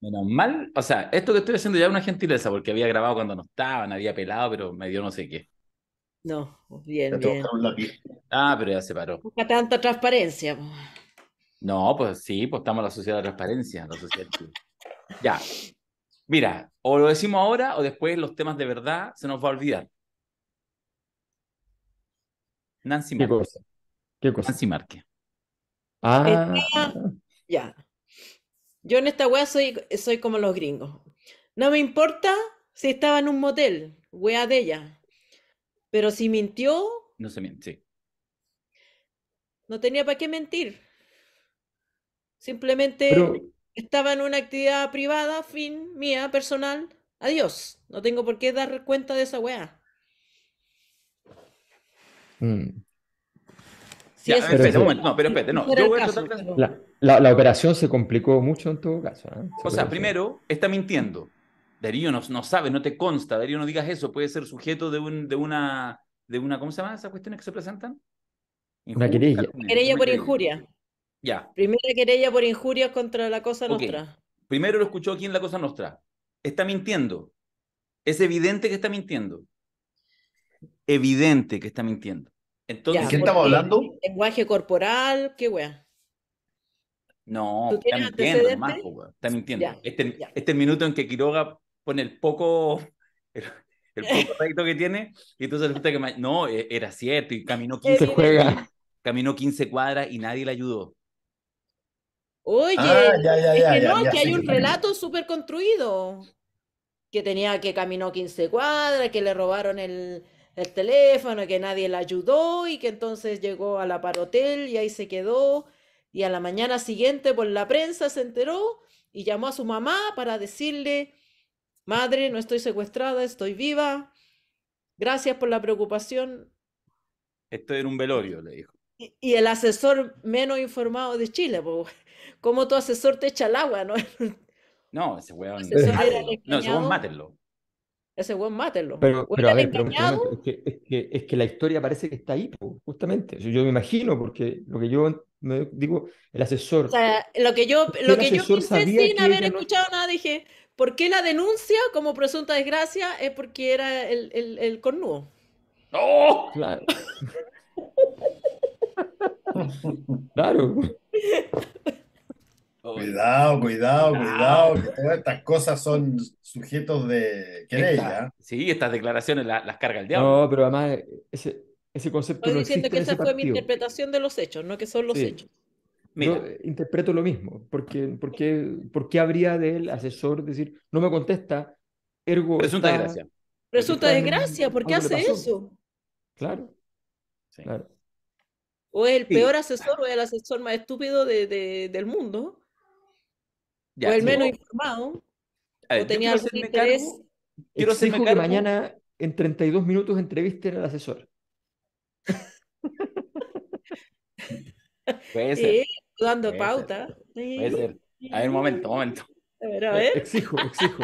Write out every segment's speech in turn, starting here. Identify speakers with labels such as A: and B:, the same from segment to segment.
A: Menos mal, o sea, esto que estoy haciendo ya es una gentileza, porque había grabado cuando no estaban, había pelado, pero me dio no sé qué.
B: No, bien, bien.
A: Ah, pero ya se paró.
B: tanta transparencia.
A: No, pues sí, pues estamos en la sociedad de transparencia, la sociedad. ya. Mira, o lo decimos ahora o después los temas de verdad se nos va a olvidar. Nancy Márquez. ¿Qué cosa? Nancy Márquez. Ah.
B: Ya. Yo en esta wea soy, soy como los gringos. No me importa si estaba en un motel, wea de ella. Pero si mintió. No se mintió, No tenía para qué mentir. Simplemente estaba en una actividad privada, fin, mía, personal. Adiós. No tengo por qué dar cuenta de esa wea.
C: Mm.
A: Sí, no, pero espérate, no. Yo voy a
B: tratar
C: la, operación se complicó mucho en todo caso. ¿eh? o sea,
A: primero, está mintiendo. Darío no, no, sabe, no te consta. Darío, no digas eso. Puede ser sujeto de, un, de, una, de una. ¿Cómo se llama esas cuestiones que se presentan? una querella. Querella por injuria. Ya.
B: Primera querella por injuria contra la Cosa nuestra
A: Primero lo escuchó aquí en la Cosa Nostra. Está mintiendo. Es evidente que está mintiendo. Evidente que está mintiendo. Entonces, ¿De qué estamos hablando?
B: Lenguaje corporal, qué wea.
A: No, está mintiendo, este, este, minuto en que Quiroga pone el poco, el, poco que tiene, y entonces resulta que no, e-, era cierto, y caminó 15 Caminó 15 cuadras y nadie le ayudó.
B: Oye, ah, que no, que hay un relato súper construido. Que tenía que caminó 15 cuadras, que le robaron el, el teléfono, que nadie le ayudó y que entonces llegó a la parotel y ahí se quedó y a la mañana siguiente por pues, la prensa se enteró y llamó a su mamá para decirle, madre, no estoy secuestrada, estoy viva, gracias por la preocupación.
A: Esto era un velorio, le dijo.
B: Y, el asesor menos informado de Chile, como ¿cómo tu asesor te echa el agua? No, no ese weón. No, mátenlo. Ese buen mátelo. Pero, es,
C: que, la historia parece que está ahí, justamente. Yo, me imagino, porque lo que yo digo, el asesor.
B: lo que yo, lo pensé sin haber escuchado nada, dije, ¿por qué la denuncia como presunta desgracia es porque era el, el, cornudo?
A: ¡No! Claro. claro.
D: Cuidado, cuidado, cuidado, que todas estas cosas son sujetos de querella.
A: sí, estas declaraciones las, carga el diablo.
C: No, pero además ese, ese concepto. Estoy diciendo que esa fue mi
B: interpretación de los hechos, no que son los hechos.
C: Eh, interpreto lo mismo. Porque, porque, ¿Por qué habría del asesor decir, no me contesta, ergo. Resulta desgracia.
B: Resulta desgracia, ¿por qué hace eso?
A: Claro. claro.
B: O es el peor asesor o es el asesor más estúpido del mundo o el menos informado. o tenía algún interés. quiero decir que mañana
C: en 32 minutos entrevisten al asesor. Eh, Puede ser. Sí,
B: dando pauta. Puede ser. A ver, un momento, un momento. A ver, a ver.
A: Exijo, exijo.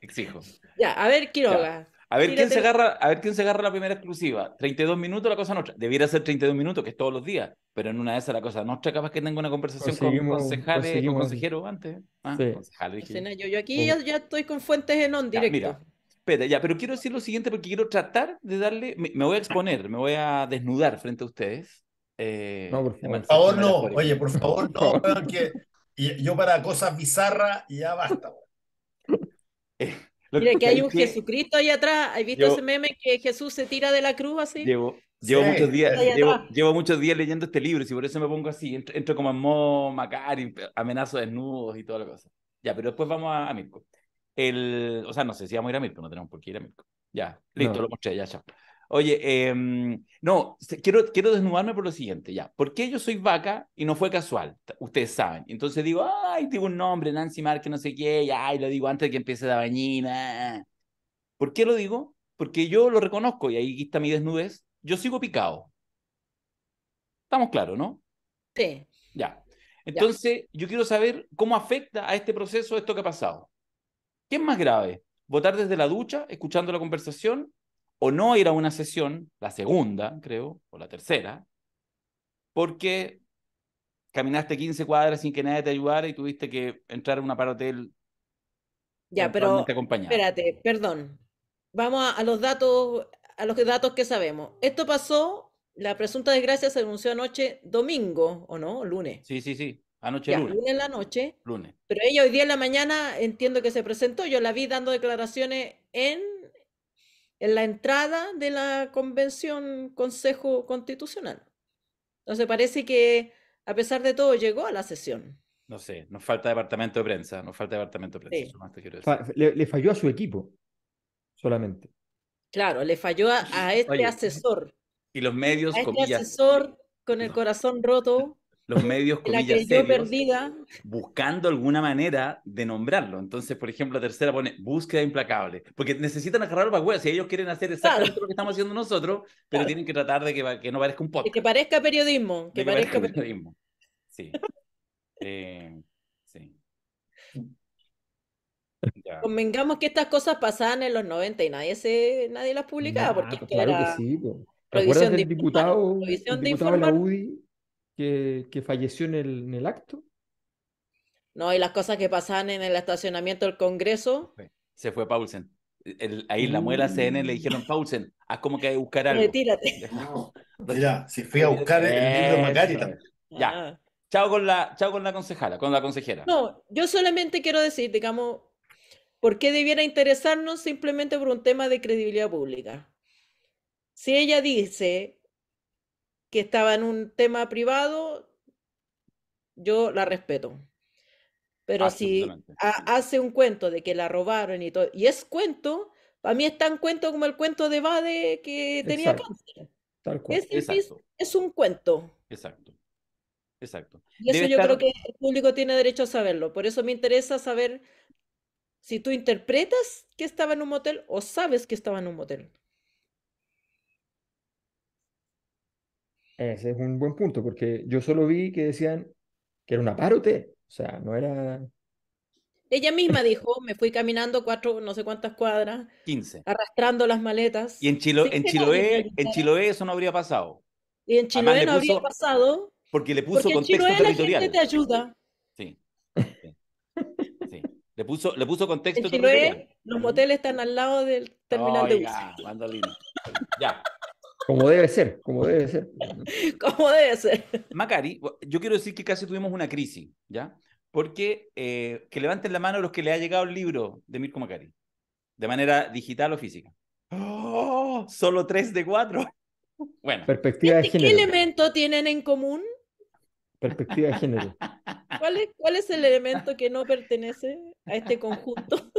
A: exijo.
B: Ya, a ver, quiero Ya. A ver, quién se agarra,
A: a ver quién se agarra la primera exclusiva. 32 minutos la cosa nuestra. Debiera ser 32 minutos, que es todos los días, pero en una de esas la cosa nuestra capaz que tenga una conversación con concejales, con consejeros
B: antes. Ah,
A: yo,
B: aquí ya, estoy con fuentes
A: en on directo. Ya, mira, ya, pero quiero decir lo siguiente porque quiero tratar de darle, me, voy a exponer, me voy a desnudar frente a ustedes. Eh, no, por favor, favor no, oye,
D: por favor, no,
A: yo para
D: cosas bizarras ya basta.
A: Eh, Mira, que hay un
B: Jesucristo ahí atrás. ¿Has visto ese meme que Jesús se tira de la cruz así?
A: Llevo, llevo, muchos, días, llevo, muchos días leyendo este libro y si por eso me pongo así. Entro, como en modo Macari, amenazo desnudos y toda la cosa. Ya, pero después vamos a, Mirko. El, o sea, no sé si vamos a ir a Mirko, no tenemos por qué ir a Mirko. Ya, listo, lo mostré, ya, chao. Oye, em, no, quiero, quiero desnudarme por lo siguiente, ya. ¿Por qué yo soy vaca y no fue casual? Ustedes saben. Entonces digo, ay, tengo un nombre, Nancy Marque, no sé qué, y ay, lo digo antes de que empiece la bañina. ¿Por qué lo digo? Porque yo lo reconozco y ahí está mi desnudez. Yo sigo picado. Estamos claros, ¿no? Sí. Ya. Entonces, yo quiero saber cómo afecta a este proceso esto que ha pasado. ¿Qué es más grave? ¿Votar desde la ducha, escuchando la conversación o no ir a una sesión, la segunda, creo, o la tercera, porque caminaste 15 cuadras sin que nadie te ayudara y tuviste que entrar a una parotel.
B: Ya, pero espérate, perdón. Vamos a, los datos, a los datos que sabemos. Esto pasó, la presunta desgracia se anunció anoche domingo, ¿o no? Lunes.
A: Sí, sí, sí. Anoche lunes. Lunes
B: en la noche. Lunes. Pero ella hoy día en la mañana entiendo que se presentó. Yo la vi dando declaraciones en en la entrada de la convención Consejo Constitucional. Entonces parece que a pesar de todo llegó a la sesión.
A: No sé, nos falta departamento de prensa, nos falta departamento de
B: prensa.
C: Le, falló a su equipo solamente.
B: Claro, le falló a, este asesor.
A: Y los medios, a este
B: asesor con el corazón roto
A: los medios, comillas, buscando alguna manera de nombrarlo. Entonces, por ejemplo, la tercera pone búsqueda implacable, porque necesitan agarrar para huevas. si ellos quieren hacer exactamente lo que estamos haciendo nosotros, pero tienen que tratar de que, no parezca un podcast.
B: que parezca periodismo. Que, parezca,
A: periodismo. Sí. Eh,
B: Convengamos que estas cosas pasaban en los 90 y nadie, se, nadie las publicaba, porque pues claro que sí, pues. diputado, de,
A: que,
C: falleció en el, acto.
B: No, y las cosas que pasaban en el estacionamiento del Congreso.
A: Se fue Paulsen. ahí la muela CN le dijeron, mm. Paulsen, haz como que hay buscar algo.
B: Retírate.
A: Ya, si fui a buscar el libro Macari también. Ya. Ah. Chao con la, chao con la concejala, con la consejera.
B: No, yo solamente quiero decir, digamos, ¿por qué debiera interesarnos simplemente por un tema de credibilidad pública? Si ella dice que estaba en un tema privado, yo la respeto. Pero si hace un cuento de que la robaron y todo, y es cuento, para mí es tan cuento como el cuento de Bade que tenía cáncer. Es, un cuento.
A: Exacto. Exacto. Y eso yo creo que
B: el público tiene derecho a saberlo. Por eso me interesa saber si tú interpretas que estaba en un motel o sabes que estaba en un motel.
C: Ese es un buen punto, porque yo solo vi que decían que era una parote, o sea, no era...
B: Ella misma dijo, me fui caminando cuatro, no sé cuántas cuadras. 15. Arrastrando las maletas. Y
A: en, Chilo, en Chiloé, en Chiloé eso no habría pasado.
B: Y en Chiloé no habría pasado.
A: Porque le puso contexto en territorial. La gente te ayuda. Sí. sí. Le, puso, le puso contexto en Chiloé,
B: Los moteles están al lado del terminal de de buses.
A: Ya, ya.
C: Como debe ser, como debe ser.
A: como debe ser. Macari, yo quiero decir que casi tuvimos una crisis, ¿ya? Porque eh, que levanten la mano los que le ha llegado el libro de Mirko Macari, de manera digital o física. ¡Oh! Solo tres de cuatro. Bueno.
C: Perspectiva ¿Qué
B: elemento tienen en común?
A: Perspectiva de género.
B: ¿Cuál es, ¿Cuál es el elemento que no pertenece a este conjunto?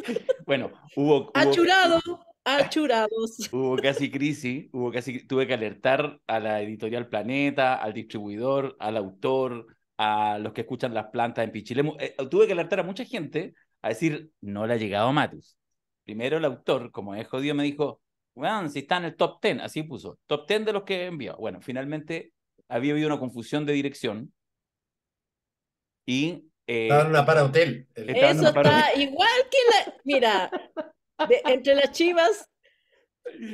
A: Bueno, hubo... hubo... Achurado
B: achurados.
A: Hubo casi crisis, hubo casi, tuve que alertar a la editorial Planeta, al distribuidor, al autor, a los que escuchan las plantas en Pichilemu. Eh, eh, tuve que alertar a mucha gente a decir, no le ha llegado Matus. Primero el autor, como es jodido, me dijo, si está en el top 10, así puso, top 10 de los que envió. Bueno, finalmente había habido una confusión de dirección y... Eh, una para hotel. Eso está
B: igual que la... Mira, entre las chivas.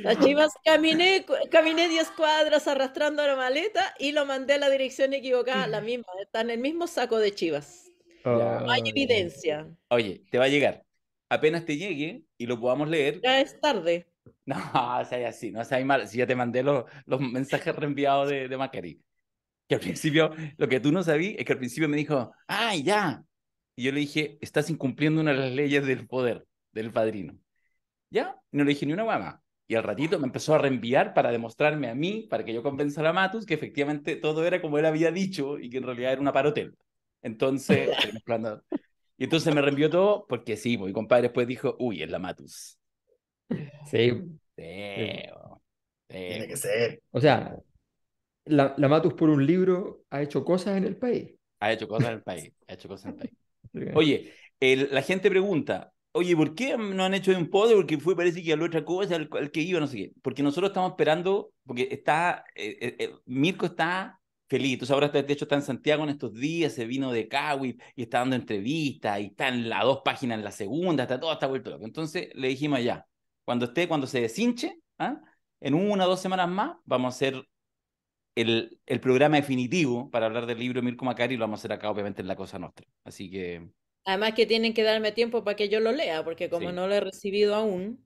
B: Las chivas caminé, caminé 10 cuadras arrastrando la maleta y lo mandé a la dirección equivocada, la misma, está en el mismo saco de chivas.
A: No hay evidencia. Oye, te va a llegar. Apenas te llegue y lo podamos leer.
B: Ya es tarde.
A: No, o sea, así, no hay mal. Si ya te mandé los, los mensajes reenviados de, de Macari. Que al principio, lo que tú no sabías es que al principio me dijo, ¡ay, ya! Y yo le dije, estás incumpliendo una de las leyes del poder, del padrino. ¿Ya? No le dije ni una guama. Y al ratito me empezó a reenviar para demostrarme a mí, para que yo convenzara a Matus, que efectivamente todo era como él había dicho y que en realidad era una parotel. Entonces, y entonces me reenvió todo porque sí, pues, mi compadre después dijo, uy, es la Matus. Sí. Tiene que ser. O sea, la, Matus
C: por un libro ha hecho cosas en el país.
A: Ha hecho cosas en el país, ha hecho cosas
C: Oye,
A: la gente pregunta, oye, ¿por qué no han hecho un podio? Porque fue, parece que habló otra cosa, al, que iba, no sé qué. Porque nosotros estamos esperando, porque está, eh, eh, eh, Mirko está feliz. Entonces ahora, está, de hecho, está en Santiago en estos días, se vino de Cawi y está dando entrevistas y está en las dos páginas, en la segunda, está todo, está vuelto loco. Entonces le dijimos allá, cuando esté, cuando se deshinche, ¿ah? en una o dos semanas más, vamos a hacer el, el programa definitivo para hablar del libro de Mirko Macari y lo vamos a hacer acá, obviamente, en La Cosa Nostra. Así que
B: Además que tienen que darme tiempo para que yo lo lea, porque como no lo he recibido aún.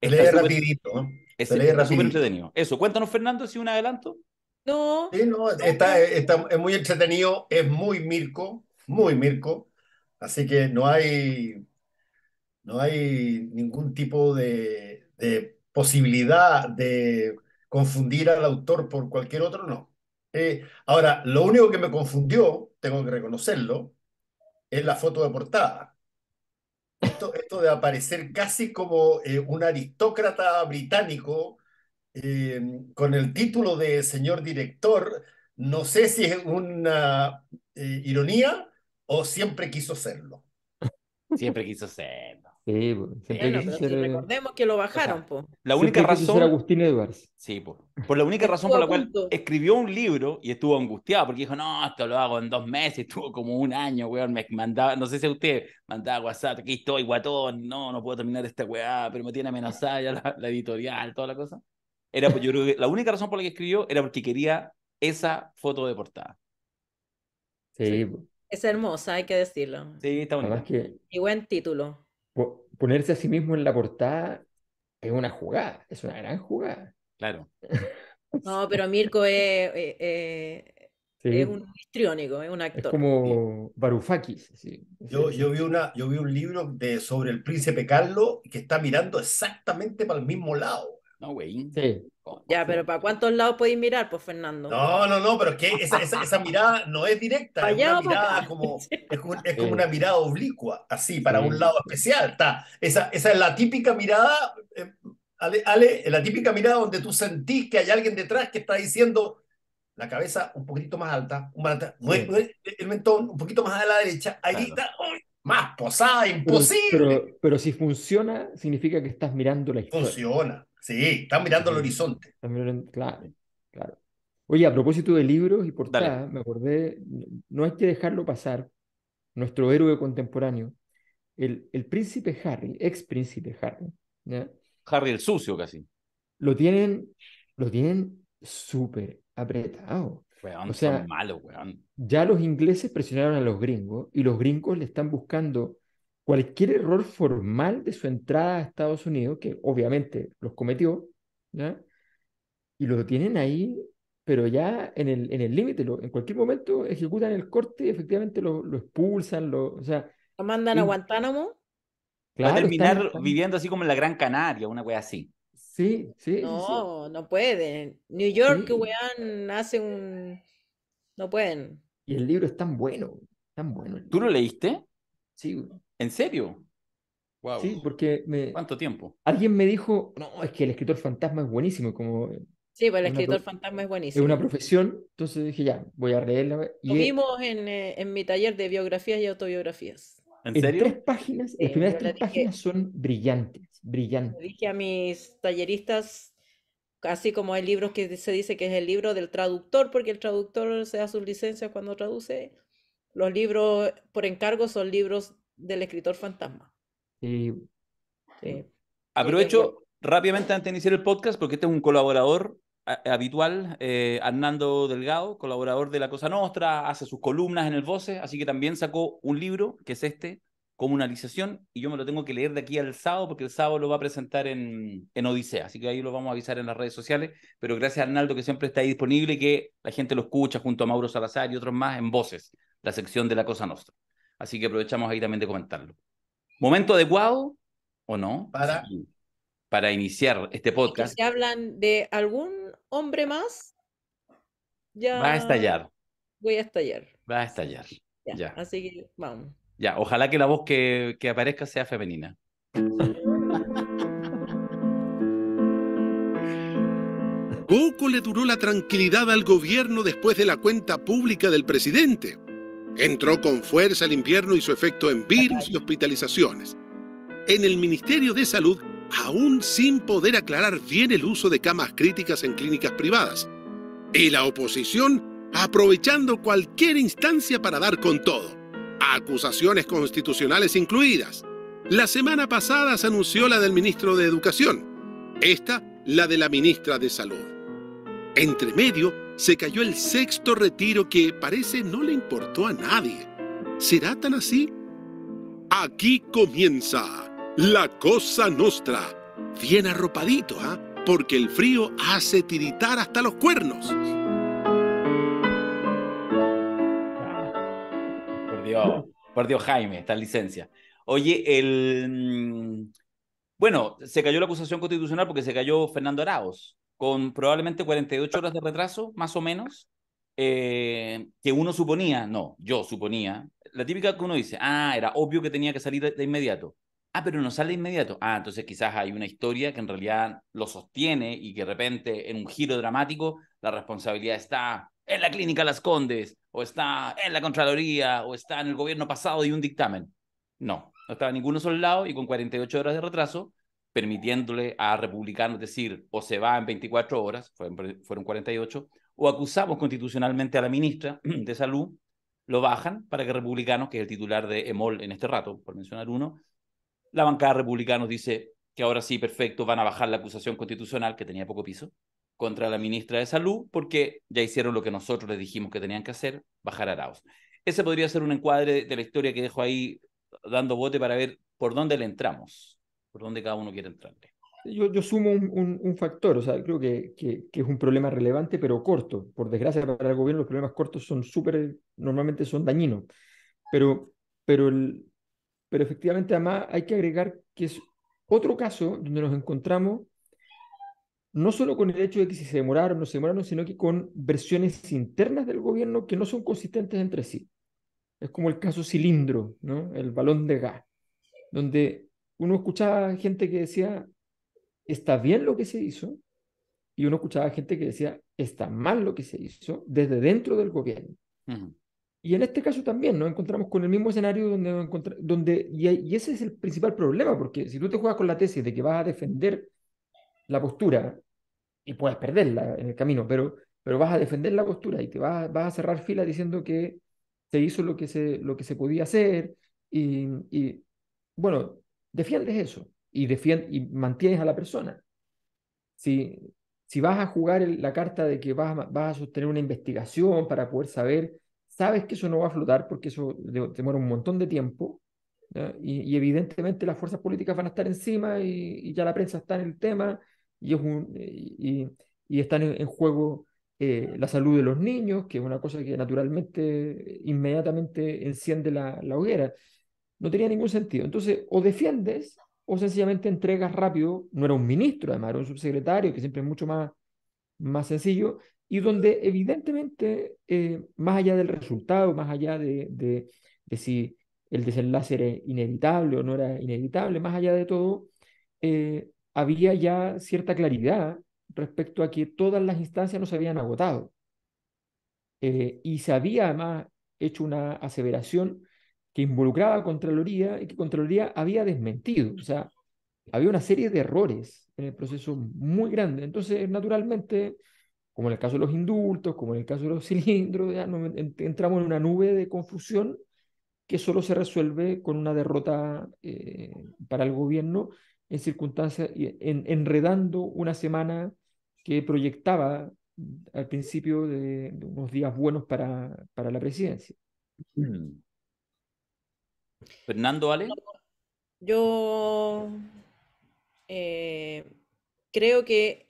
D: rapidito.
A: Es súper entretenido. Eso, cuéntanos, Fernando, si un adelanto.
B: No.
D: Sí, no, está, es muy entretenido, es muy Mirko, muy Mirko. Así que no hay, no hay ningún tipo de, posibilidad de confundir al autor por cualquier otro, no. Eh, ahora, lo único que me confundió, tengo que reconocerlo, es la foto de portada. Esto, de aparecer casi como eh, un aristócrata británico eh, con el título de señor director, no sé si es una eh, ironía o siempre quiso
A: serlo. Siempre quiso serlo. Sí, recordemos
B: que lo bajaron, pues.
C: La única razón. Agustín Edwards. Sí, Por la única razón por la cual
A: escribió un libro y estuvo angustiado, porque dijo, no, esto lo hago en dos meses, estuvo como un año, weón. Me mandaba, no sé si usted mandaba WhatsApp, aquí estoy, guatón, no, no puedo terminar esta weá, pero me tiene amenazada ya la, editorial, toda la cosa. Era, pues, yo la única razón por la que escribió era porque quería esa foto de portada.
C: Sí,
B: Es hermosa, hay que decirlo.
A: Sí, está
C: bonita.
B: Y buen título
C: ponerse a sí mismo en la portada es una jugada, es una gran
B: jugada.
A: Claro.
B: no, pero Mirko es, eh, eh, un histriónico, es un actor.
C: como Varoufakis.
D: Yo, yo, vi yo vi un libro de, sobre el príncipe Carlos que está mirando exactamente para el
B: mismo lado. No,
D: güey.
C: Sí.
B: Ya, pero ¿para cuántos lados podéis mirar, pues, Fernando? No, no, no, pero es que esa, mirada no es directa, es una mirada como, como una
D: mirada oblicua, así, para un lado especial. Está. Esa, es la típica mirada, eh, Ale, la típica mirada donde tú sentís que hay alguien detrás que está diciendo la cabeza un poquito más alta, un el mentón un poquito más a la derecha, ahí está, más posada imposible.
C: Pero, si funciona, significa que estás mirando la historia. Funciona, sí, estás mirando el horizonte. Claro, claro. Oye, a propósito de libros y portadas, me acordé, no hay que dejarlo pasar, nuestro héroe contemporáneo, el, el príncipe Harry, ex príncipe Harry.
A: Harry el sucio casi.
C: Lo tienen, lo tienen súper apretado o sea, Ya los ingleses presionaron a los gringos y los gringos le están buscando cualquier error formal de su entrada a Estados Unidos, que obviamente los cometió, y lo tienen ahí, pero ya en el en límite, en cualquier momento ejecutan el corte y efectivamente lo, lo expulsan, lo, o sea...
B: ¿Lo mandan a Guantánamo?
A: Va a terminar viviendo así como en la Gran Canaria, una wea así. Sí, sí.
B: No, no pueden. New York, weón, hace un. No pueden.
C: Y el libro es tan bueno, tan bueno. ¿Tú lo leíste?
A: Sí. ¿En serio? Wow. Sí, porque me... ¿Cuánto tiempo?
B: Alguien me dijo,
C: no, es que el escritor fantasma es buenísimo, como...
B: Sí, pero pues, el escritor fantasma es buenísimo. Es una
C: profesión, entonces dije, ya, voy a leerla. Lo vimos
B: eh, en, mi taller de biografías y autobiografías. ¿En, serio? Tres páginas, las primeras tres
C: páginas son brillantes. Brillante.
B: dije a mis talleristas, así como hay libros que se dice que es el libro del traductor, porque el traductor se da sus licencias cuando traduce. Los libros por encargo son libros del escritor fantasma.
A: Sí. Aprovecho eh, rápidamente antes de iniciar el podcast, porque este es un colaborador habitual, eh, Hernando Delgado, colaborador de La Cosa Nostra, hace sus columnas en el Voce, así que también sacó un libro, que es este, comunalización, y yo me lo tengo que leer de aquí al sábado, porque el sábado lo va a presentar en, en Odisea, así que ahí lo vamos a avisar en las redes sociales, pero gracias a Arnaldo que siempre está ahí disponible que la gente lo escucha junto a Mauro Salazar y otros más en Voces, la sección de la Cosa Nostra. Así que aprovechamos ahí también de comentarlo. ¿Momento adecuado o no? Para, para iniciar este podcast. Si
B: hablan de algún hombre más, ya... Va a estallar. Voy a estallar.
A: Va a estallar. ya.
B: Así que vamos.
A: Ya, ojalá que la voz que, que aparezca sea femenina.
D: Poco le duró la tranquilidad al gobierno después de la cuenta pública del presidente. Entró con fuerza el invierno y su efecto en virus y hospitalizaciones. En el Ministerio de Salud, aún sin poder aclarar bien el uso de camas críticas en clínicas privadas. Y la oposición aprovechando cualquier instancia para dar con todo acusaciones constitucionales incluidas. La semana pasada se anunció la del ministro de Educación, esta la de la ministra de Salud. Entre medio se cayó el sexto retiro que parece no le importó a nadie. ¿Será tan así? Aquí comienza la cosa nostra. Bien arropadito, ¿ah? Porque el frío hace tiritar hasta los cuernos.
A: perdió Jaime, está licencia. Oye, el. Mm, bueno, se cayó la acusación constitucional porque se cayó Fernando Araos, con probablemente 48 horas de retraso, más o menos, eh, que uno suponía, no, yo suponía, la típica que uno dice, ah, era obvio que tenía que salir de, de inmediato. Ah, pero no sale de inmediato. Ah, entonces quizás hay una historia que en realidad lo sostiene y que de repente en un giro dramático la responsabilidad está en la clínica Las Condes, o está en la Contraloría, o está en el gobierno pasado y un dictamen. No, no estaba ninguno soldado y con 48 horas de retraso, permitiéndole a republicanos decir o se va en 24 horas, fueron 48, o acusamos constitucionalmente a la ministra de Salud, lo bajan para que republicanos, que es el titular de EMOL en este rato, por mencionar uno, la bancada republicanos dice que ahora sí, perfecto, van a bajar la acusación constitucional, que tenía poco piso, contra la ministra de Salud porque ya hicieron lo que nosotros les dijimos que tenían que hacer, bajar a Arauz. Ese podría ser un encuadre de la historia que dejo ahí dando bote para ver por dónde le entramos, por dónde cada uno quiere entrarle.
C: Yo, yo sumo un, factor, o sea, creo que, que, es un problema relevante pero corto. Por desgracia para el gobierno los problemas cortos son súper, normalmente son dañinos, pero, pero, el, pero efectivamente además hay que agregar que es otro caso donde nos encontramos no solo con el hecho de que si se demoraron, o no se demoraron, sino que con versiones internas del gobierno que no son consistentes entre sí. Es como el caso cilindro, ¿no? el balón de gas, donde uno escuchaba gente que decía, está bien lo que se hizo, y uno escuchaba gente que decía, está mal lo que se hizo desde dentro del gobierno. Y en este caso también nos encontramos con el mismo escenario donde, donde y, y, ese es el principal problema, porque si tú te juegas con la tesis de que vas a defender la postura y puedes perderla en el camino, pero, pero vas a defender la postura y te vas, vas a cerrar fila diciendo que se hizo lo que se, lo que se podía hacer y, bueno, defiendes eso y, defiend y mantienes a la persona. Si, si vas a jugar la carta de que vas, vas a sostener una investigación para poder saber, sabes que eso no va a flotar porque eso demora un montón de tiempo y, evidentemente las fuerzas políticas van a estar encima y ya la prensa está en el tema y, están en, juego eh, la salud de los niños, que es una cosa que naturalmente, inmediatamente enciende la, hoguera. No tenía ningún sentido. Entonces, o defiendes o sencillamente entregas rápido, no era un ministro, además era un subsecretario, que siempre es mucho más, más sencillo, y donde evidentemente, eh, más allá del resultado, más allá de, de, de, si el desenlace era inevitable o no era inevitable, más allá de todo, eh, había ya cierta claridad respecto a que todas las instancias no se habían agotado. Eh, y se había además hecho una aseveración que involucraba a Contraloría y que Contraloría había desmentido. O sea, había una serie de errores en el proceso muy grande. Entonces, naturalmente, como en el caso de los indultos, como en el caso de los cilindros, ya entramos en una nube de confusión que solo se resuelve con una derrota eh, para el gobierno en circunstancias, en, enredando una semana que proyectaba al principio de, unos días buenos para, para la presidencia.
A: Hmm. Fernando Ale.
B: Yo eh, creo que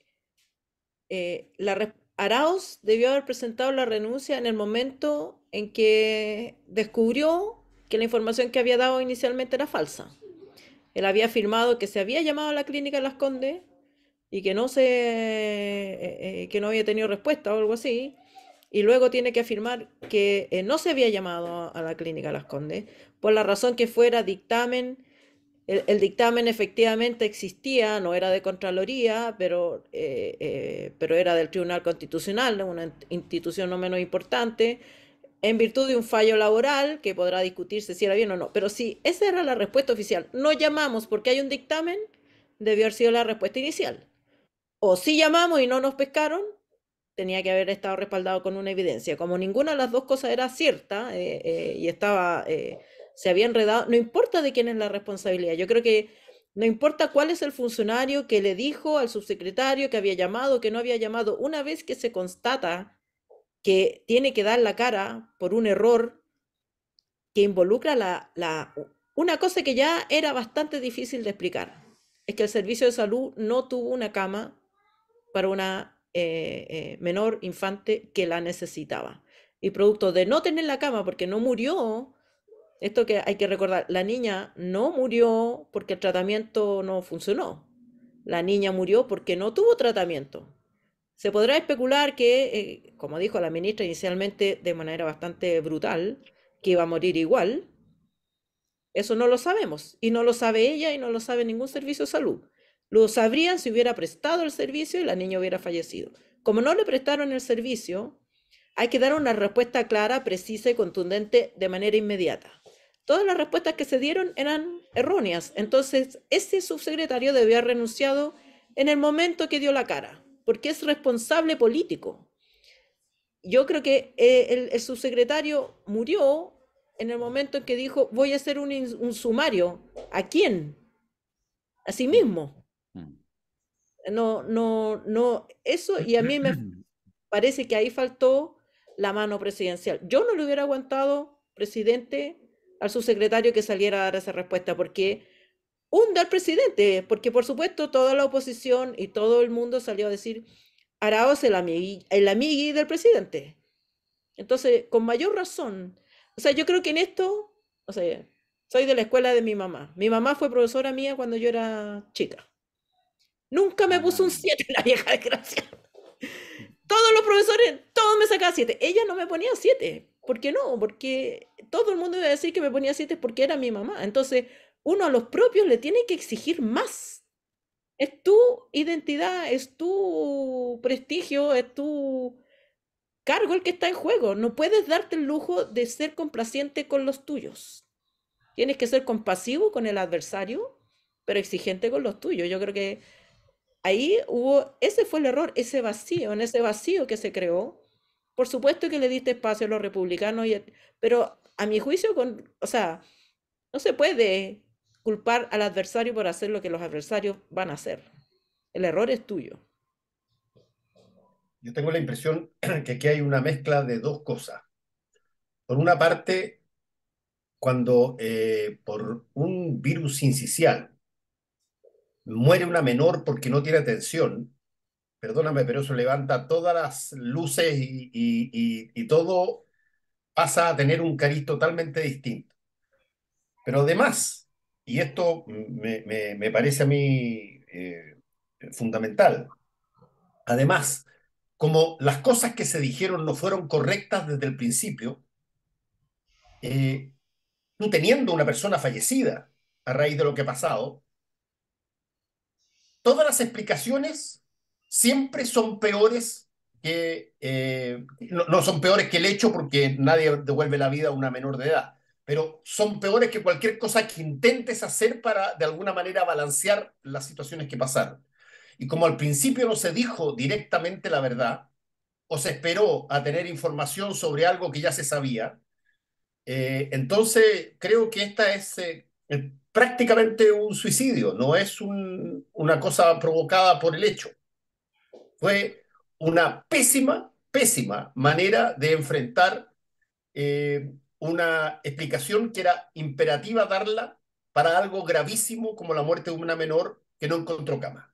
B: eh, la, Arauz debió haber presentado la renuncia en el momento en que descubrió que la información que había dado inicialmente era falsa. Él había afirmado que se había llamado a la clínica de Las Condes y que no, se, eh, eh, que no había tenido respuesta o algo así. Y luego tiene que afirmar que eh, no se había llamado a la clínica Las Condes por la razón que fuera dictamen. El, dictamen efectivamente existía, no era de Contraloría, pero, pero era del Tribunal Constitucional, una institución no menos importante en virtud de un fallo laboral que podrá discutirse si era bien o no. Pero si esa era la respuesta oficial, no llamamos porque hay un dictamen, debió haber sido la respuesta inicial. O si llamamos y no nos pescaron, tenía que haber estado respaldado con una evidencia. Como ninguna de las dos cosas era cierta eh, eh, y estaba, eh, se había enredado, no importa de quién es la responsabilidad. Yo creo que no importa cuál es el funcionario que le dijo al subsecretario que había llamado, que no había llamado, una vez que se constata que tiene que dar la cara por un error que involucra la, una cosa que ya era bastante difícil de explicar. Es que el servicio de salud no tuvo una cama para una eh, eh, menor infante que la necesitaba. Y producto de no tener la cama porque no murió, esto que hay que recordar, la niña no murió porque el tratamiento no funcionó. La niña murió porque no tuvo tratamiento. Se podrá especular que, eh, como dijo la ministra inicialmente de manera bastante brutal, que iba a morir igual. Eso no lo sabemos y no lo sabe ella y no lo sabe ningún servicio de salud. Lo sabrían si hubiera prestado el servicio y la niña hubiera fallecido. Como no le prestaron el servicio, hay que dar una respuesta clara, precisa y contundente de manera inmediata. Todas las respuestas que se dieron eran erróneas. Entonces, ese subsecretario debía haber renunciado en el momento que dio la cara porque es responsable político. Yo creo que eh, el, subsecretario murió en el momento en que dijo, voy a hacer un, sumario. ¿A quién? A sí mismo. Mm. No, no, no, eso, y a mí me parece que ahí faltó la mano presidencial. Yo no le hubiera aguantado, presidente, al subsecretario que saliera a dar esa respuesta, porque hunda al presidente, porque por supuesto toda la oposición y todo el mundo salió a decir, Araos el amigui, el amigo del presidente. Entonces, con mayor razón, o sea, yo creo que en esto, o sea, soy de la escuela de mi mamá. Mi mamá fue profesora mía cuando yo era chica. Nunca me puso un 7 ah. la vieja desgracia. Todos los profesores, todos me sacaban 7. Ella no me ponía 7. ¿Por qué no? Porque todo el mundo iba a decir que me ponía 7 porque era mi mamá. Entonces, uno a los propios le tiene que exigir más. Es tu identidad, es tu prestigio, es tu cargo el que está en juego. No puedes darte el lujo de ser complaciente con los tuyos. Tienes que ser compasivo con el adversario, pero exigente con los tuyos. Yo creo que ahí hubo, ese fue el error, ese vacío, en ese vacío que se creó. Por supuesto que le diste espacio a los republicanos, pero a mi juicio, con, o sea, no se puede culpar al adversario por hacer lo que los adversarios van a hacer. El error es tuyo.
D: Yo tengo la impresión que aquí hay una mezcla de dos cosas. Por una parte, cuando eh, por un virus incisional muere una menor porque no tiene atención, perdóname, pero eso levanta todas las luces y todo pasa a tener un cariz totalmente distinto. Pero además, y esto me, parece a mí eh, fundamental. Además, como las cosas que se dijeron no fueron correctas desde el principio, no eh, teniendo una persona fallecida a raíz de lo que ha pasado, todas las explicaciones siempre son peores que, eh, son peores que el hecho porque nadie devuelve la vida a una menor de edad pero son peores que cualquier cosa que intentes hacer para de alguna manera balancear las situaciones que pasaron. Y como al principio no se dijo directamente la verdad, o se esperó a tener información sobre algo que ya se sabía, eh, entonces creo que esta eh, es prácticamente un suicidio, no es una cosa provocada por el hecho. Fue una pésima, pésima manera de enfrentar eh, una explicación que era imperativa darla para algo gravísimo como la muerte de una menor que no encontró cama.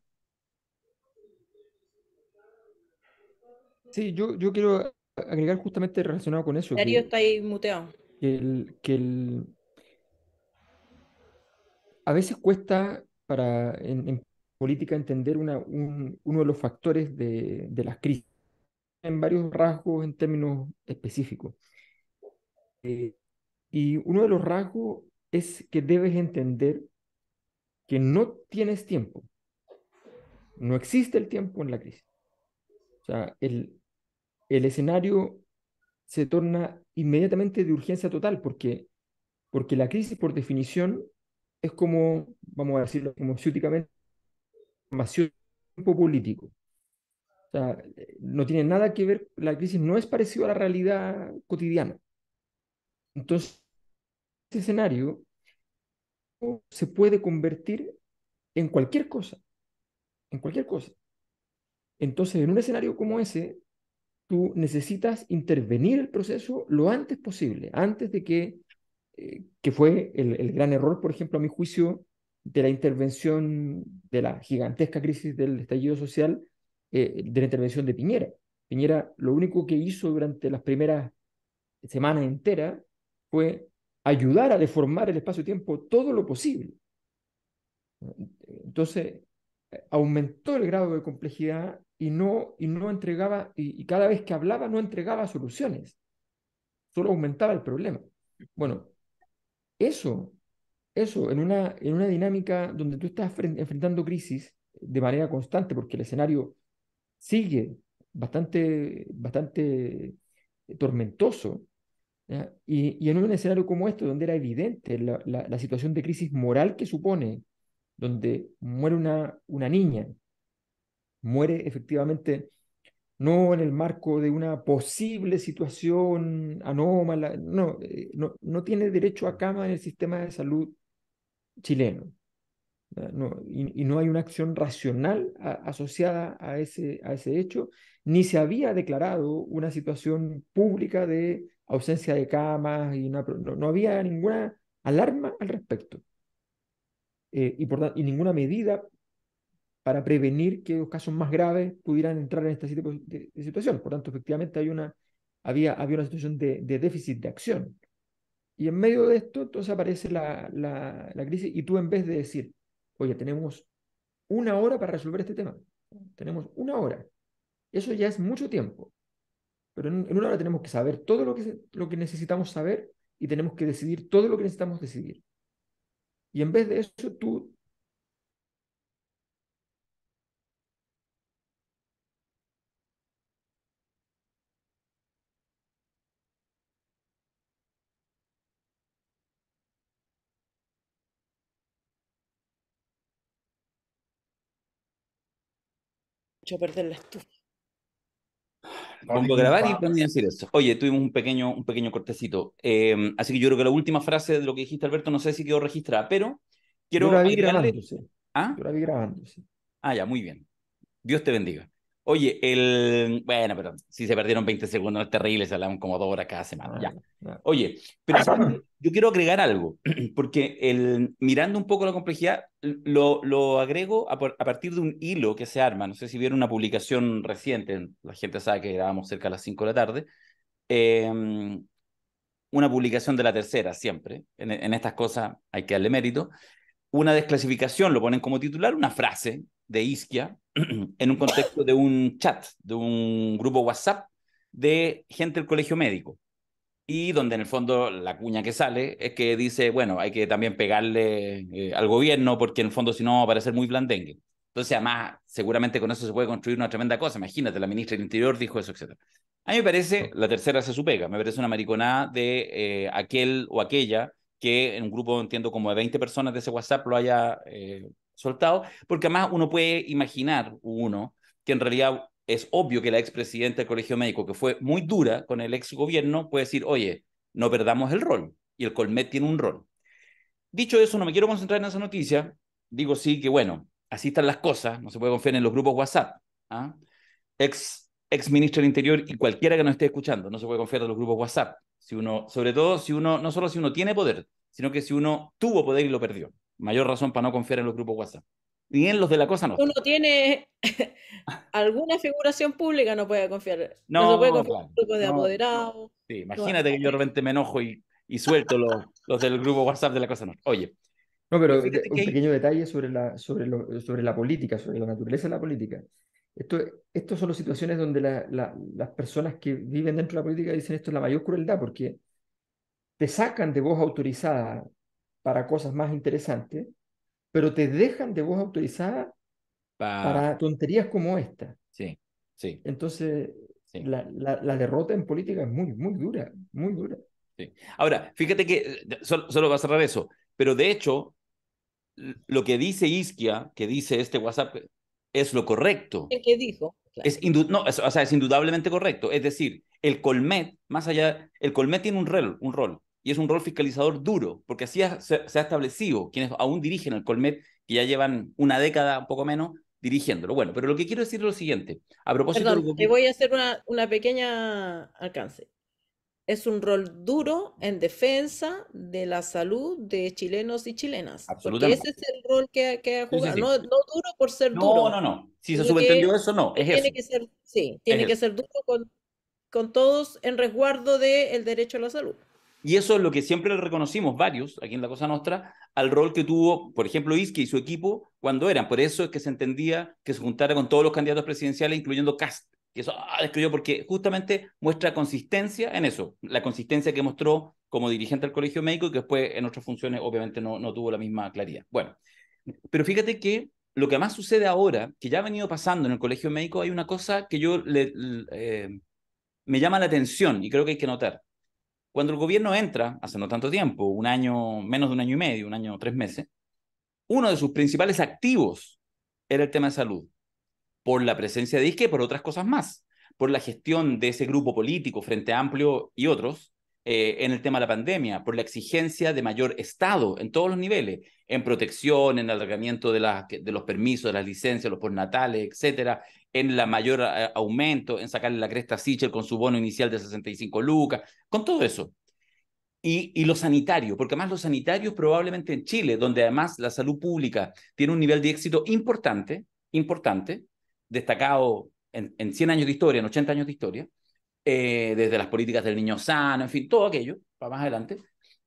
C: Sí, yo, yo quiero agregar justamente relacionado con eso. Darío
B: está ahí muteado.
C: A veces cuesta para en, política entender una, uno de los factores de las crisis en varios rasgos en términos específicos. Eh, y uno de los rasgos es que debes entender que no tienes tiempo. No existe el tiempo en la crisis. O sea, el, escenario se torna inmediatamente de urgencia total porque, porque la crisis por definición es como, vamos a decirlo como ciúticamente, tiempo político. O sea, eh, no tiene nada que ver, la crisis no es parecido a la realidad cotidiana. Entonces, ese escenario se puede convertir en cualquier cosa, en cualquier cosa. Entonces, en un escenario como ese, tú necesitas intervenir el proceso lo antes posible, antes de que, eh, que fue el, gran error, por ejemplo, a mi juicio, de la intervención de la gigantesca crisis del estallido social, eh, de la intervención de Piñera. Piñera lo único que hizo durante las primeras semanas enteras fue ayudar a deformar el espacio-tiempo todo lo posible. Entonces, eh, aumentó el grado de complejidad y no, y no entregaba, y, cada vez que hablaba no entregaba soluciones, solo aumentaba el problema. Bueno, eso, eso en una, en una dinámica donde tú estás enfrentando crisis de manera constante, porque el escenario sigue bastante, bastante tormentoso, y, en un escenario como este, donde era evidente la, situación de crisis moral que supone, donde muere una, una niña, muere efectivamente no en el marco de una posible situación anómala, no, eh, no, tiene derecho a cama en el sistema de salud chileno. y, no hay una acción racional asociada a ese, a ese hecho, ni se había declarado una situación pública de ausencia de camas y no, había ninguna alarma al respecto. Eh, y, ninguna medida para prevenir que los casos más graves pudieran entrar en este tipo de, situación. Por tanto, efectivamente hay una, había, había una situación de, déficit de acción. Y en medio de esto, entonces aparece la, crisis y tú en vez de decir, oye, tenemos una hora para resolver este tema, tenemos una hora, eso ya es mucho tiempo. Pero en, una hora tenemos que saber todo lo que, lo que necesitamos saber y tenemos que decidir todo lo que necesitamos decidir. Y en vez de eso, tú...
B: Yo perder la estufa.
A: Pongo a grabar y también decir eso. Oye, tuvimos un pequeño, un pequeño cortecito. Em, así que yo creo que la última frase de lo que dijiste, Alberto, no sé si quedó registrada, pero quiero. grabar. ¿Ah? ah, ya, muy bien. Dios te bendiga. Oye, el. Bueno, pero si se perdieron 20 segundos, es terrible, se como dos horas cada semana. Ya. Oye, pero yo quiero agregar algo, porque el, mirando un poco la complejidad, lo, lo agrego a, partir de un hilo que se arma. No sé si vieron una publicación reciente, la gente sabe que grabamos cerca a las 5 de la tarde. Em, una publicación de la tercera, siempre. En, en estas cosas hay que darle mérito. Una desclasificación, lo ponen como titular, una frase de Isquia en un contexto de un chat, de un grupo WhatsApp de gente del colegio médico. Y donde en el fondo la cuña que sale es que dice, bueno, hay que también pegarle eh, al gobierno porque en el fondo si no va a parecer muy blandengue. Entonces, además, seguramente con eso se puede construir una tremenda cosa. Imagínate, la ministra del Interior dijo eso, etc. A mí me parece, la tercera se su pega, me parece una mariconada de eh, aquel o aquella que en un grupo, entiendo, como de 20 personas de ese WhatsApp lo haya eh, soltado, porque además uno puede imaginar, uno, que en realidad es obvio que la expresidenta del Colegio Médico, que fue muy dura con el ex gobierno, puede decir, oye, no perdamos el rol, y el Colmet tiene un rol. Dicho eso, no me quiero concentrar en esa noticia, digo sí que bueno, así están las cosas, no se puede confiar en los grupos WhatsApp. ¿ah? Ex, ex ministro del Interior y cualquiera que nos esté escuchando, no se puede confiar en los grupos WhatsApp. Si uno, sobre todo si uno, no solo si uno tiene poder, sino que si uno tuvo poder y lo perdió mayor razón para no confiar en los grupos WhatsApp. Ni en los de la cosa no. Uno
B: tiene alguna figuración pública, no puede confiar. No, puede confiar grupos
A: de imagínate que yo de repente me enojo y, y suelto los, los, del grupo WhatsApp de la cosa no. Oye. No, pero un
C: pequeño detalle sobre la, sobre, sobre la política, sobre la naturaleza de la política. Esto, son las situaciones donde la, las personas que viven dentro de la política dicen esto es la mayor crueldad, porque te sacan de voz autorizada para cosas más interesantes, pero te dejan de voz autorizada para tonterías como esta.
A: Sí, sí.
C: Entonces, La, derrota en política es muy, muy dura, muy dura.
A: Ahora, fíjate que, eh, solo, solo va a cerrar eso, pero de hecho, lo que dice Isquia, que dice este WhatsApp, es lo correcto. ¿Qué dijo? Es, no, sea, es indudablemente correcto. Es decir, el Colmet, más allá, el Colmet tiene un rol, un rol y es un rol fiscalizador duro, porque así se, ha establecido quienes aún dirigen el Colmet, que ya llevan una década, un poco menos, dirigiéndolo. Bueno, pero lo que quiero decir es lo siguiente. A propósito Perdón, de... te voy
B: a hacer una, una pequeña alcance. Es un rol duro en defensa de la salud de chilenos y chilenas. Absolutamente. Porque ese es el rol que, que ha jugado. No, no, duro por ser duro. No, no, no. Si se subentendió eso,
A: no. Es tiene Que
B: ser, sí, tiene que ser duro con, con todos en resguardo del derecho a la salud.
A: Y eso es lo que siempre le reconocimos varios, aquí en La Cosa Nostra, al rol que tuvo, por ejemplo, Iski y su equipo cuando eran. Por eso es que se entendía que se juntara con todos los candidatos presidenciales, incluyendo Cast. Y eso ah, escribió porque justamente muestra consistencia en eso, la consistencia que mostró como dirigente del Colegio Médico y que después en otras funciones obviamente no, no tuvo la misma claridad. Bueno, pero fíjate que lo que más sucede ahora, que ya ha venido pasando en el Colegio Médico, hay una cosa que yo le, eh, me llama la atención y creo que hay que notar cuando el gobierno entra, hace no tanto tiempo, un año, menos de un año y medio, un año, tres meses, uno de sus principales activos era el tema de salud, por la presencia de y por otras cosas más, por la gestión de ese grupo político, Frente Amplio y otros, eh, en el tema de la pandemia, por la exigencia de mayor Estado en todos los niveles, en protección, en alargamiento de, de los permisos, de las licencias, los postnatales, etcétera, en la mayor eh, aumento, en sacarle la cresta a Sichel con su bono inicial de 65 lucas, con todo eso. Y, y los sanitarios, porque además los sanitarios probablemente en Chile, donde además la salud pública tiene un nivel de éxito importante, importante, destacado en, en 100 años de historia, en 80 años de historia, eh, desde las políticas del niño sano, en fin, todo aquello, para más adelante.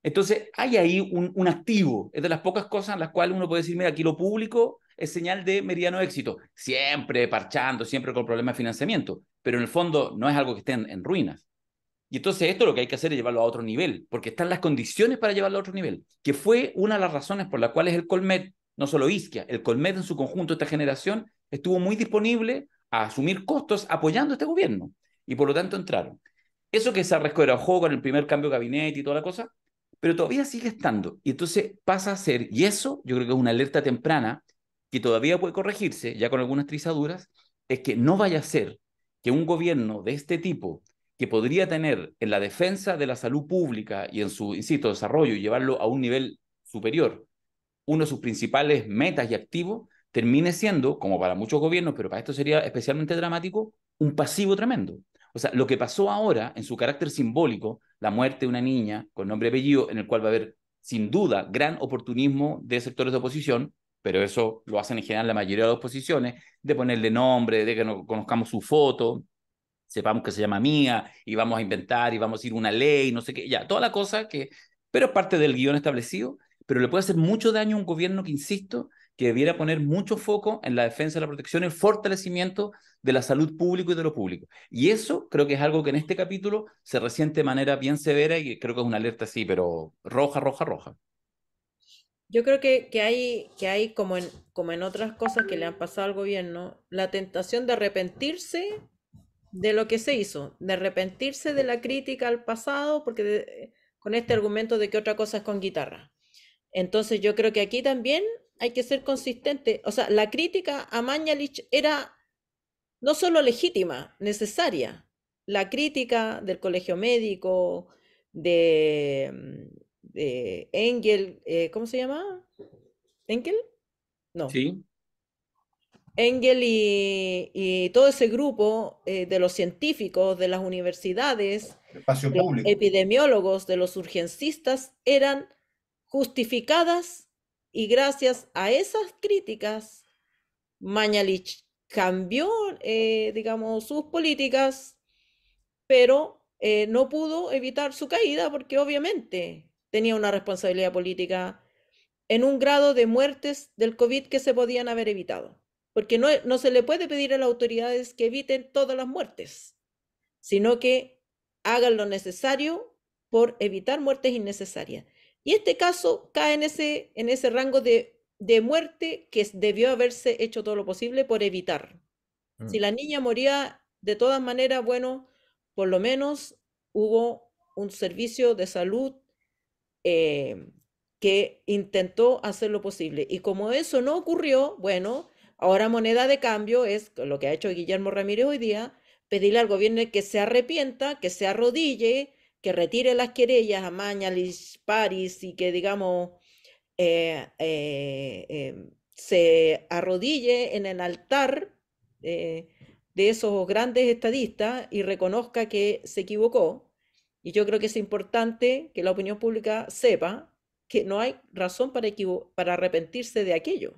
A: Entonces, hay ahí un, un activo, es de las pocas cosas en las cuales uno puede decir, mira, aquí lo público es señal de mediano éxito, siempre parchando, siempre con problemas de financiamiento, pero en el fondo no es algo que esté en, ruinas. Y entonces esto lo que hay que hacer es llevarlo a otro nivel, porque están las condiciones para llevarlo a otro nivel, que fue una de las razones por las cuales el Colmet, no solo Isquia, el Colmet en su conjunto, esta generación, estuvo muy disponible a asumir costos apoyando a este gobierno. Y por lo tanto entraron. Eso que se era juego con el primer cambio de gabinete y toda la cosa, pero todavía sigue estando. Y entonces pasa a ser, y eso yo creo que es una alerta temprana que todavía puede corregirse, ya con algunas trizaduras, es que no vaya a ser que un gobierno de este tipo, que podría tener en la defensa de la salud pública y en su, insisto, desarrollo y llevarlo a un nivel superior, uno de sus principales metas y activos, termine siendo, como para muchos gobiernos, pero para esto sería especialmente dramático, un pasivo tremendo. O sea, lo que pasó ahora en su carácter simbólico, la muerte de una niña con nombre y apellido, en el cual va a haber sin duda gran oportunismo de sectores de oposición, pero eso lo hacen en general la mayoría de las posiciones, de ponerle nombre, de que no conozcamos su foto, sepamos que se llama mía, y vamos a inventar, y vamos a ir una ley, no sé qué, ya, toda la cosa que, pero es parte del guión establecido, pero le puede hacer mucho daño a un gobierno que, insisto, que debiera poner mucho foco en la defensa, la protección, el fortalecimiento de la salud pública y de lo público. Y eso creo que es algo que en este capítulo se resiente de manera bien severa y creo que es una alerta así, pero roja, roja, roja.
B: Yo creo que, hay, que hay como, en, como en otras cosas que le han pasado al gobierno, la tentación de arrepentirse de lo que se hizo, de arrepentirse de la crítica al pasado, porque con este argumento de que otra cosa es con guitarra. Entonces yo creo que aquí también hay que ser consistente. O sea, la crítica a Mañalich era no solo legítima, necesaria. La crítica del colegio médico, de Engel, eh, ¿cómo se llama? ¿Engel? No. Sí. Engel y, todo ese grupo eh, de los científicos, de las universidades, epidemiólogos, de los urgencistas, eran justificadas y gracias a esas críticas, Mañalich cambió, eh, digamos, sus políticas, pero no pudo evitar su caída porque obviamente tenía una responsabilidad política en un grado de muertes del COVID que se podían haber evitado. Porque no, se le puede pedir a las autoridades que eviten todas las muertes, sino que hagan lo necesario por evitar muertes innecesarias. Y este caso cae en ese, rango de, muerte que debió haberse hecho todo lo posible por evitar. Mm. Si la niña moría de todas maneras, bueno, por lo menos hubo un servicio de salud Em, que intentó hacer lo posible. Y como eso no ocurrió, bueno, ahora moneda de cambio es lo que ha hecho Guillermo Ramírez hoy día, pedirle al gobierno que se arrepienta, que se arrodille, que retire las querellas a Mañalis, París y que, digamos, eh, eh, em, se arrodille en el altar eh, de esos grandes estadistas y reconozca que se equivocó y yo creo que es importante que la opinión pública sepa que no hay razón para, arrepentirse de aquello.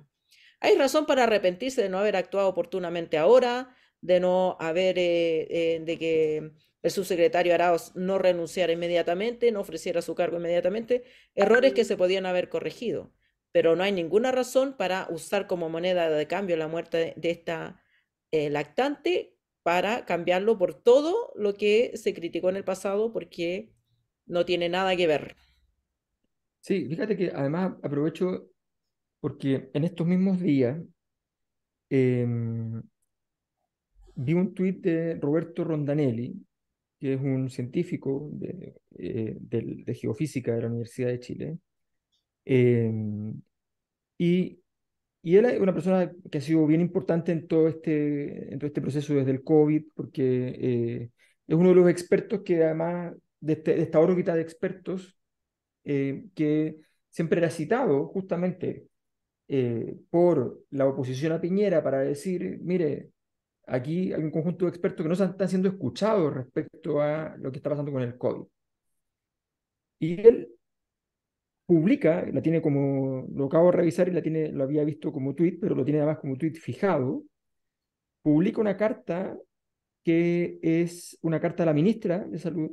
B: Hay razón para arrepentirse de no haber actuado oportunamente ahora, de no haber, eh, eh, de que el subsecretario Araos no renunciara inmediatamente, no ofreciera su cargo inmediatamente, errores que se podían haber corregido. Pero no hay ninguna razón para usar como moneda de cambio la muerte de esta lactante para cambiarlo por todo lo que se criticó en el pasado porque no tiene nada que ver.
C: Sí, fíjate que además aprovecho porque en estos mismos días em, vi un tuit de Roberto Rondanelli, que es un científico de, eh, geofísica de la Universidad de Chile, em, y y él es una persona que ha sido bien importante en todo este, en todo este proceso desde el COVID, porque eh, es uno de los expertos que además, de, este, esta órbita de expertos, eh, que siempre era citado justamente eh, por la oposición a Piñera para decir, mire, aquí hay un conjunto de expertos que no están siendo escuchados respecto a lo que está pasando con el COVID. Y él publica, la tiene como, lo acabo de revisar y la tiene, lo había visto como tweet, pero lo tiene además como tweet fijado, publica una carta que es una carta a la ministra de Salud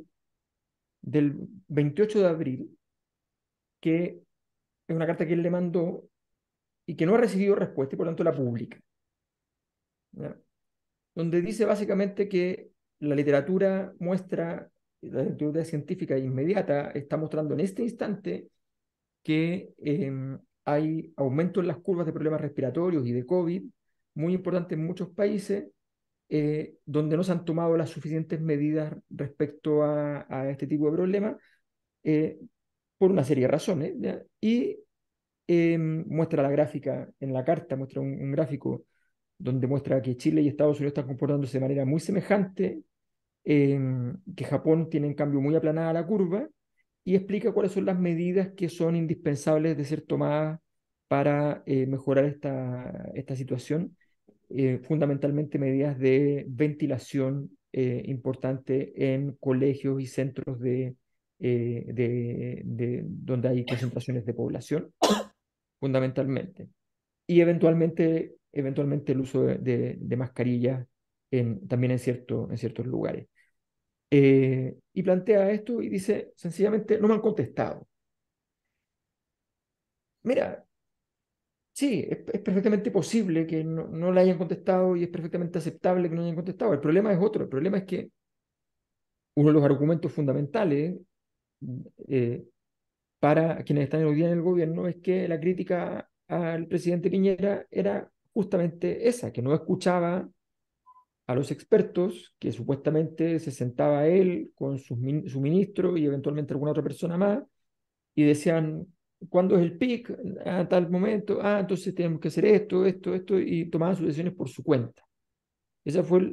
C: del 28 de abril, que es una carta que él le mandó y que no ha recibido respuesta y por lo tanto la publica. Donde dice básicamente que la literatura muestra, la literatura científica inmediata está mostrando en este instante que em, hay aumento en las curvas de problemas respiratorios y de COVID, muy importante en muchos países, eh, donde no se han tomado las suficientes medidas respecto a, este tipo de problemas, eh, por una serie de razones. Y em, muestra la gráfica en la carta, muestra un, gráfico donde muestra que Chile y Estados Unidos están comportándose de manera muy semejante, em, que Japón tiene en cambio muy aplanada la curva y explica cuáles son las medidas que son indispensables de ser tomadas para eh, mejorar esta, esta situación, eh, fundamentalmente medidas de ventilación eh, importante en colegios y centros de, donde hay concentraciones de población, fundamentalmente. Y eventualmente, eventualmente el uso de, mascarillas también en, cierto, en ciertos lugares. Eh, y plantea esto y dice, sencillamente, no me han contestado. Mira, sí, es, perfectamente posible que no, la hayan contestado y es perfectamente aceptable que no hayan contestado. El problema es otro, el problema es que uno de los argumentos fundamentales eh, para quienes están hoy día en el gobierno es que la crítica al presidente Piñera era justamente esa, que no escuchaba a los expertos, que supuestamente se sentaba él con su, su ministro y eventualmente alguna otra persona más, y decían, ¿cuándo es el PIC? A ah, tal momento, ah, entonces tenemos que hacer esto, esto, esto, y tomaban sus decisiones por su cuenta. Esa fue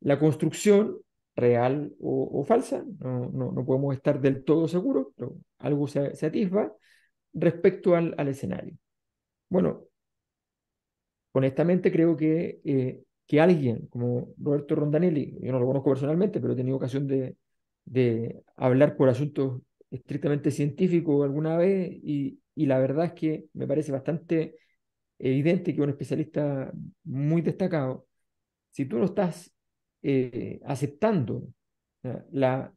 C: la construcción real o, falsa, no, no, no, podemos estar del todo seguros, pero algo se, se atisba respecto al, al, escenario. Bueno, honestamente creo que eh, que alguien como Roberto Rondanelli, yo no lo conozco personalmente, pero he tenido ocasión de, hablar por asuntos estrictamente científicos alguna vez y, la verdad es que me parece bastante evidente que un especialista muy destacado, si tú no estás eh, aceptando la,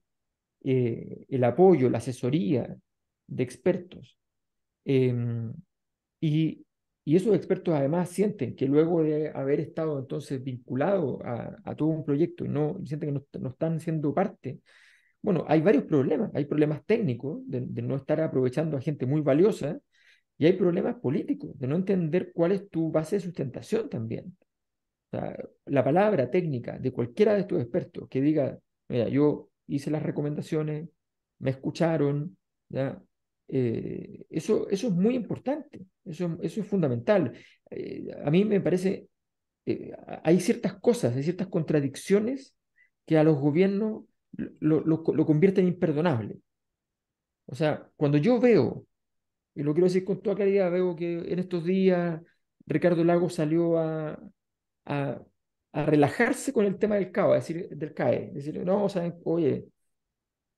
C: eh, el apoyo, la asesoría de expertos em, y y esos expertos además sienten que luego de haber estado entonces vinculado a, todo un proyecto y no sienten que no, están siendo parte, bueno, hay varios problemas. Hay problemas técnicos de, no estar aprovechando a gente muy valiosa y hay problemas políticos de no entender cuál es tu base de sustentación también. sea, la palabra técnica de cualquiera de estos expertos que diga, mira, yo hice las recomendaciones, me escucharon, ¿ya? Eh, eso, eso es muy importante, eso, eso es fundamental. Eh, a mí me parece, eh, hay ciertas cosas, hay ciertas contradicciones que a los gobiernos lo, convierten en imperdonable. O sea, cuando yo veo, y lo quiero decir con toda claridad, veo que en estos días Ricardo Lago salió a, a, relajarse con el tema del CAO, decir, del CAE, decir, no, o sea, oye,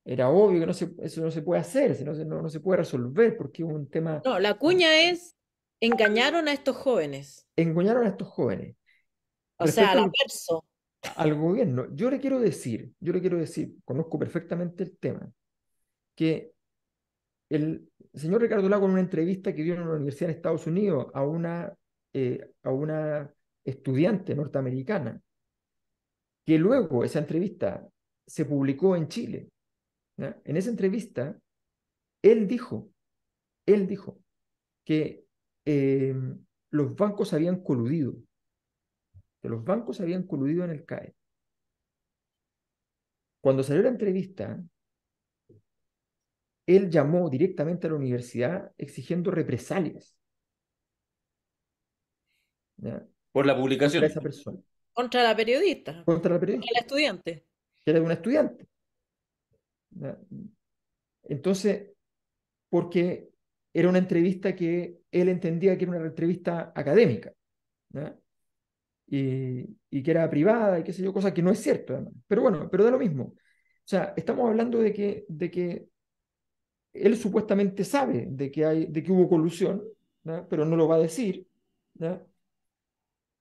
C: era obvio que eso no se puede hacer, no, se puede resolver porque es un tema...
B: No, la cuña es, engañaron a estos jóvenes.
C: Engañaron a estos jóvenes.
B: O sea, al verso.
C: Al gobierno, yo le quiero decir, yo le quiero decir, conozco perfectamente el tema, que el señor Ricardo Lago en una entrevista que dio en una universidad en Estados Unidos a una, eh, a una estudiante norteamericana, que luego esa entrevista se publicó en Chile. En esa entrevista, él dijo, él dijo que eh, los bancos habían coludido, que los bancos habían coludido en el CAE. Cuando salió la entrevista, él llamó directamente a la universidad exigiendo represalias. Por la publicación. Contra esa persona.
B: Contra la periodista.
C: Contra la periodista.
B: El estudiante.
C: Que era una estudiante. Entonces, porque era una entrevista que él entendía que era una entrevista académica. Y, que era privada y qué sé yo, cosa que no es cierto además. Pero bueno, pero da lo mismo. O sea, estamos hablando de que, de que él supuestamente sabe de que, hay, de que hubo colusión, pero no lo va a decir.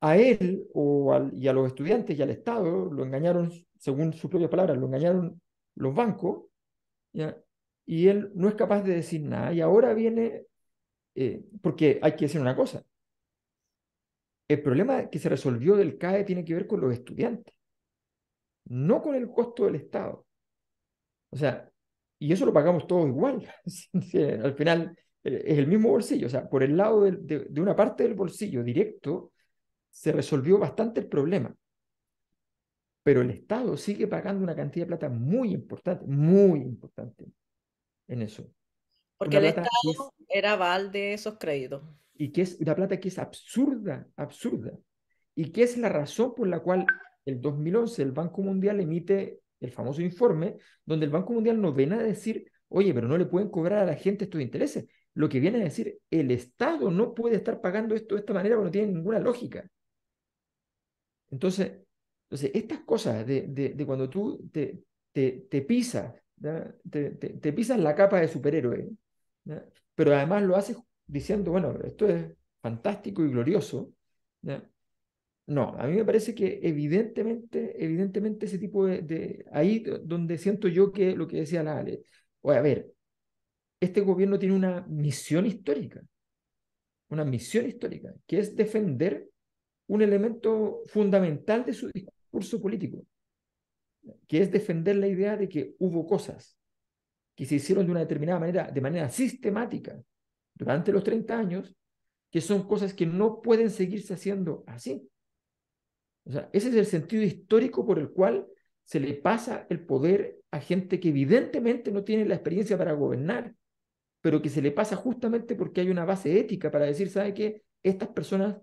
C: A él o y a los estudiantes y al Estado lo engañaron, según sus propias palabras, lo engañaron los bancos, y él no es capaz de decir nada. Y ahora viene, eh, porque hay que decir una cosa, el problema que se resolvió del CAE tiene que ver con los estudiantes, no con el costo del Estado. O sea, y eso lo pagamos todos igual. Al final eh, es el mismo bolsillo. O sea, por el lado de una parte del bolsillo directo, se resolvió bastante el problema pero el Estado sigue pagando una cantidad de plata muy importante, muy importante en eso. Porque el Estado
B: era aval de esos créditos.
C: Y que es la plata que es absurda, absurda. Y que es la razón por la cual el 2011 el Banco Mundial emite el famoso informe, donde el Banco Mundial no viene a decir, oye, pero no le pueden cobrar a la gente estos intereses. Lo que viene a decir, el Estado no puede estar pagando esto de esta manera porque no tiene ninguna lógica. Entonces, entonces, estas cosas de, cuando tú te, te, pisas, te, te, pisas la capa de superhéroe, pero además lo haces diciendo, bueno, esto es fantástico y glorioso. No, a mí me parece que evidentemente, evidentemente ese tipo de, de, Ahí donde siento yo que lo que decía la Ale, oye, a ver, este gobierno tiene una misión histórica, una misión histórica, que es defender un elemento fundamental de su discurso curso político, que es defender la idea de que hubo cosas que se hicieron de una determinada manera, de manera sistemática, durante los 30 años, que son cosas que no pueden seguirse haciendo así. O sea, ese es el sentido histórico por el cual se le pasa el poder a gente que evidentemente no tiene la experiencia para gobernar, pero que se le pasa justamente porque hay una base ética para decir, ¿sabe qué? Estas personas